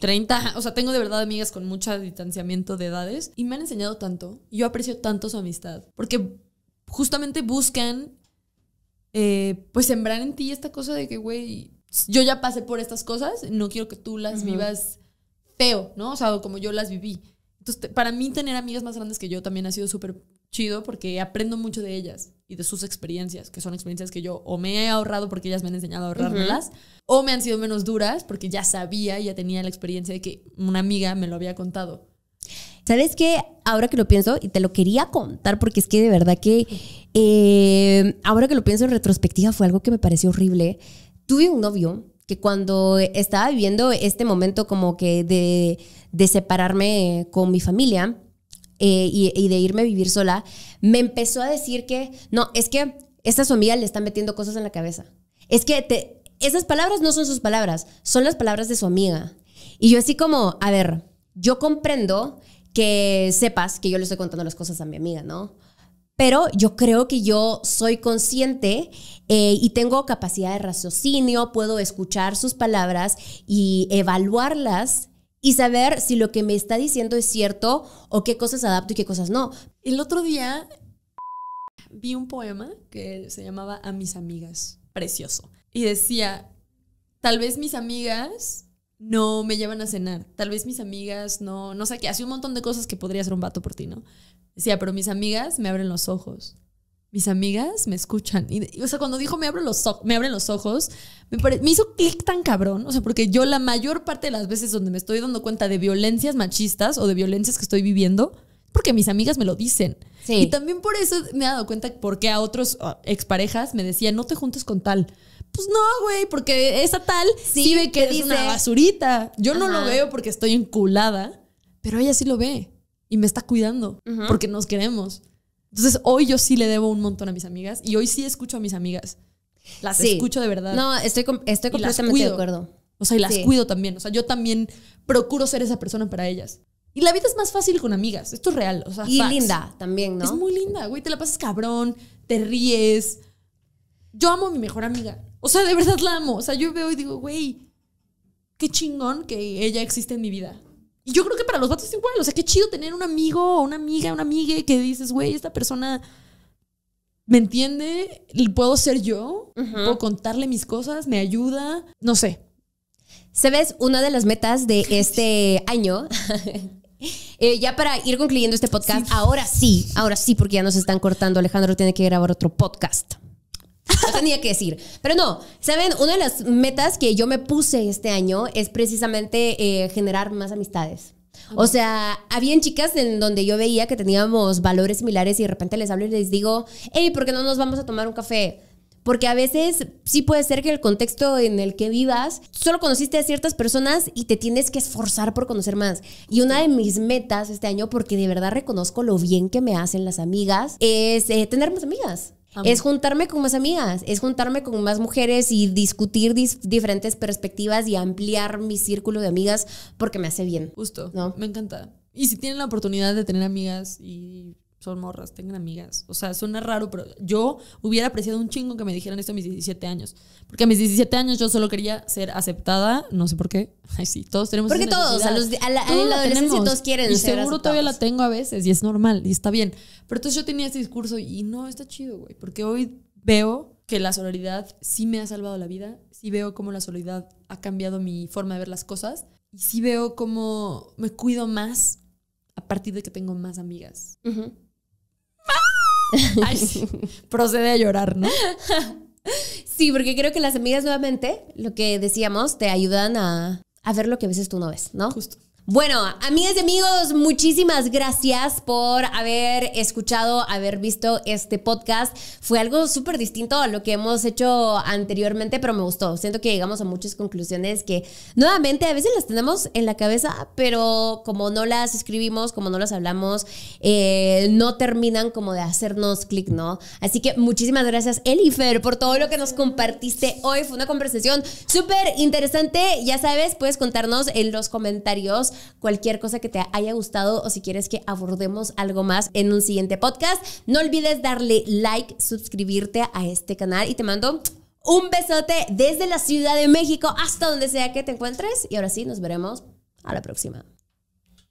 30, o sea, tengo de verdad amigas con mucho distanciamiento de edades y me han enseñado tanto, yo aprecio tanto su amistad, porque justamente buscan eh, pues sembrar en ti esta cosa de que, güey, yo ya pasé por estas cosas, no quiero que tú las vivas feo, ¿no? O sea, como yo las viví. Entonces, para mí tener amigas más grandes que yo también ha sido súper chido porque aprendo mucho de ellas y de sus experiencias, que son experiencias que yo o me he ahorrado porque ellas me han enseñado a ahorrármelas, o me han sido menos duras porque ya sabía, ya tenía la experiencia de que una amiga me lo había contado. ¿Sabes qué? Ahora que lo pienso, y te lo quería contar porque es que de verdad que eh, ahora que lo pienso en retrospectiva fue algo que me pareció horrible. Tuve un novio que cuando estaba viviendo este momento como que de, de separarme con mi familia eh, y, de irme a vivir sola, me empezó a decir que, no, es que esta su amiga le está metiendo cosas en la cabeza. Es que te, esas palabras no son sus palabras, son las palabras de su amiga. Y yo así como, a ver, yo comprendo que sepas que yo le estoy contando las cosas a mi amiga, ¿no? Pero yo creo que yo soy consciente eh, y tengo capacidad de raciocinio, puedo escuchar sus palabras y evaluarlas y saber si lo que me está diciendo es cierto o qué cosas adapto y qué cosas no. El otro día vi un poema que se llamaba A mis amigas, precioso. Y decía, tal vez mis amigas no me llevan a cenar. Tal vez mis amigas no, no sé qué, hace un montón de cosas que podría ser un vato por ti, ¿no? Decía, pero mis amigas me abren los ojos. Mis amigas me escuchan. Y, o sea, cuando dijo me, abren los ojos, me, hizo clic tan cabrón. O sea, porque yo la mayor parte de las veces donde me estoy dando cuenta de violencias machistas o de violencias que estoy viviendo, porque mis amigas me lo dicen. Y también por eso me he dado cuenta porque a otros exparejas me decían, no te juntes con tal pues no, güey, porque esa tal sí, ve que, es una basurita. Yo no lo veo porque estoy enculada, pero ella sí lo ve y me está cuidando porque nos queremos. Entonces, hoy yo sí le debo un montón a mis amigas y hoy sí escucho a mis amigas. Las escucho de verdad. No, estoy, estoy completamente de acuerdo. O sea, y las cuido también. O sea, yo también procuro ser esa persona para ellas. Y la vida es más fácil con amigas. Esto es real. O sea, y linda también, ¿no? Es muy linda, güey. Te la pasas cabrón, te ríes. Yo amo a mi mejor amiga. O sea, de verdad la amo. O sea, yo veo y digo, güey, qué chingón que ella existe en mi vida. Y yo creo que para los vatos es igual. O sea, qué chido tener un amigo o una amiga, una amiga que dices, güey, esta persona me entiende, puedo ser yo, puedo contarle mis cosas, me ayuda, no sé. ¿Sabes? Una de las metas de este año eh, ya para ir concluyendo este podcast, ahora sí, ahora sí, porque ya nos están cortando. Alejandro tiene que grabar otro podcast tenía que decir. Pero no, ¿saben? Una de las metas que yo me puse este año es precisamente eh, generar más amistades. O sea, habían chicas en donde yo veía que teníamos valores similares y de repente les hablo y les digo, hey, ¿por qué no nos vamos a tomar un café? Porque a veces sí puede ser que el contexto en el que vivas, solo conociste a ciertas personas y te tienes que esforzar por conocer más. Y una de mis metas este año, porque de verdad reconozco lo bien que me hacen las amigas, es eh, tener más amigas. Es juntarme con más amigas, es juntarme con más mujeres y discutir diferentes perspectivas y ampliar mi círculo de amigas porque me hace bien. Justo. Me encanta. Y si tienen la oportunidad de tener amigas y son morras, tengan amigas. O sea, suena raro, pero yo hubiera apreciado un chingo que me dijeran esto a mis 17 años. Porque a mis 17 años yo solo quería ser aceptada, no sé por qué. Ay, sí, todos tenemos Porque todos, a los, a la, todos adolescencia todos quieren y seguro todavía la tengo a veces y es normal y está bien. Pero entonces yo tenía ese discurso y no, está chido, güey. Porque hoy veo que la solidaridad sí me ha salvado la vida, sí veo cómo la solidaridad ha cambiado mi forma de ver las cosas y sí veo cómo me cuido más a partir de que tengo más amigas. Ay, procede a llorar, ¿no? Sí, porque creo que las amigas nuevamente, lo que decíamos, te ayudan a, a ver lo que a veces tú no ves, ¿no? Justo. Bueno, amigas y amigos, muchísimas gracias por haber escuchado, haber visto este podcast. Fue algo súper distinto a lo que hemos hecho anteriormente, pero me gustó. Siento que llegamos a muchas conclusiones que nuevamente a veces las tenemos en la cabeza, pero como no las escribimos, como no las hablamos, eh, no terminan como de hacernos clic, ¿no? Así que muchísimas gracias, Elifer, por todo lo que nos compartiste hoy. Fue una conversación súper interesante. Ya sabes, puedes contarnos en los comentarios cualquier cosa que te haya gustado o si quieres que abordemos algo más en un siguiente podcast. No olvides darle like, suscribirte a este canal y te mando un besote desde la Ciudad de México hasta donde sea que te encuentres. Y ahora sí, nos veremos a la próxima.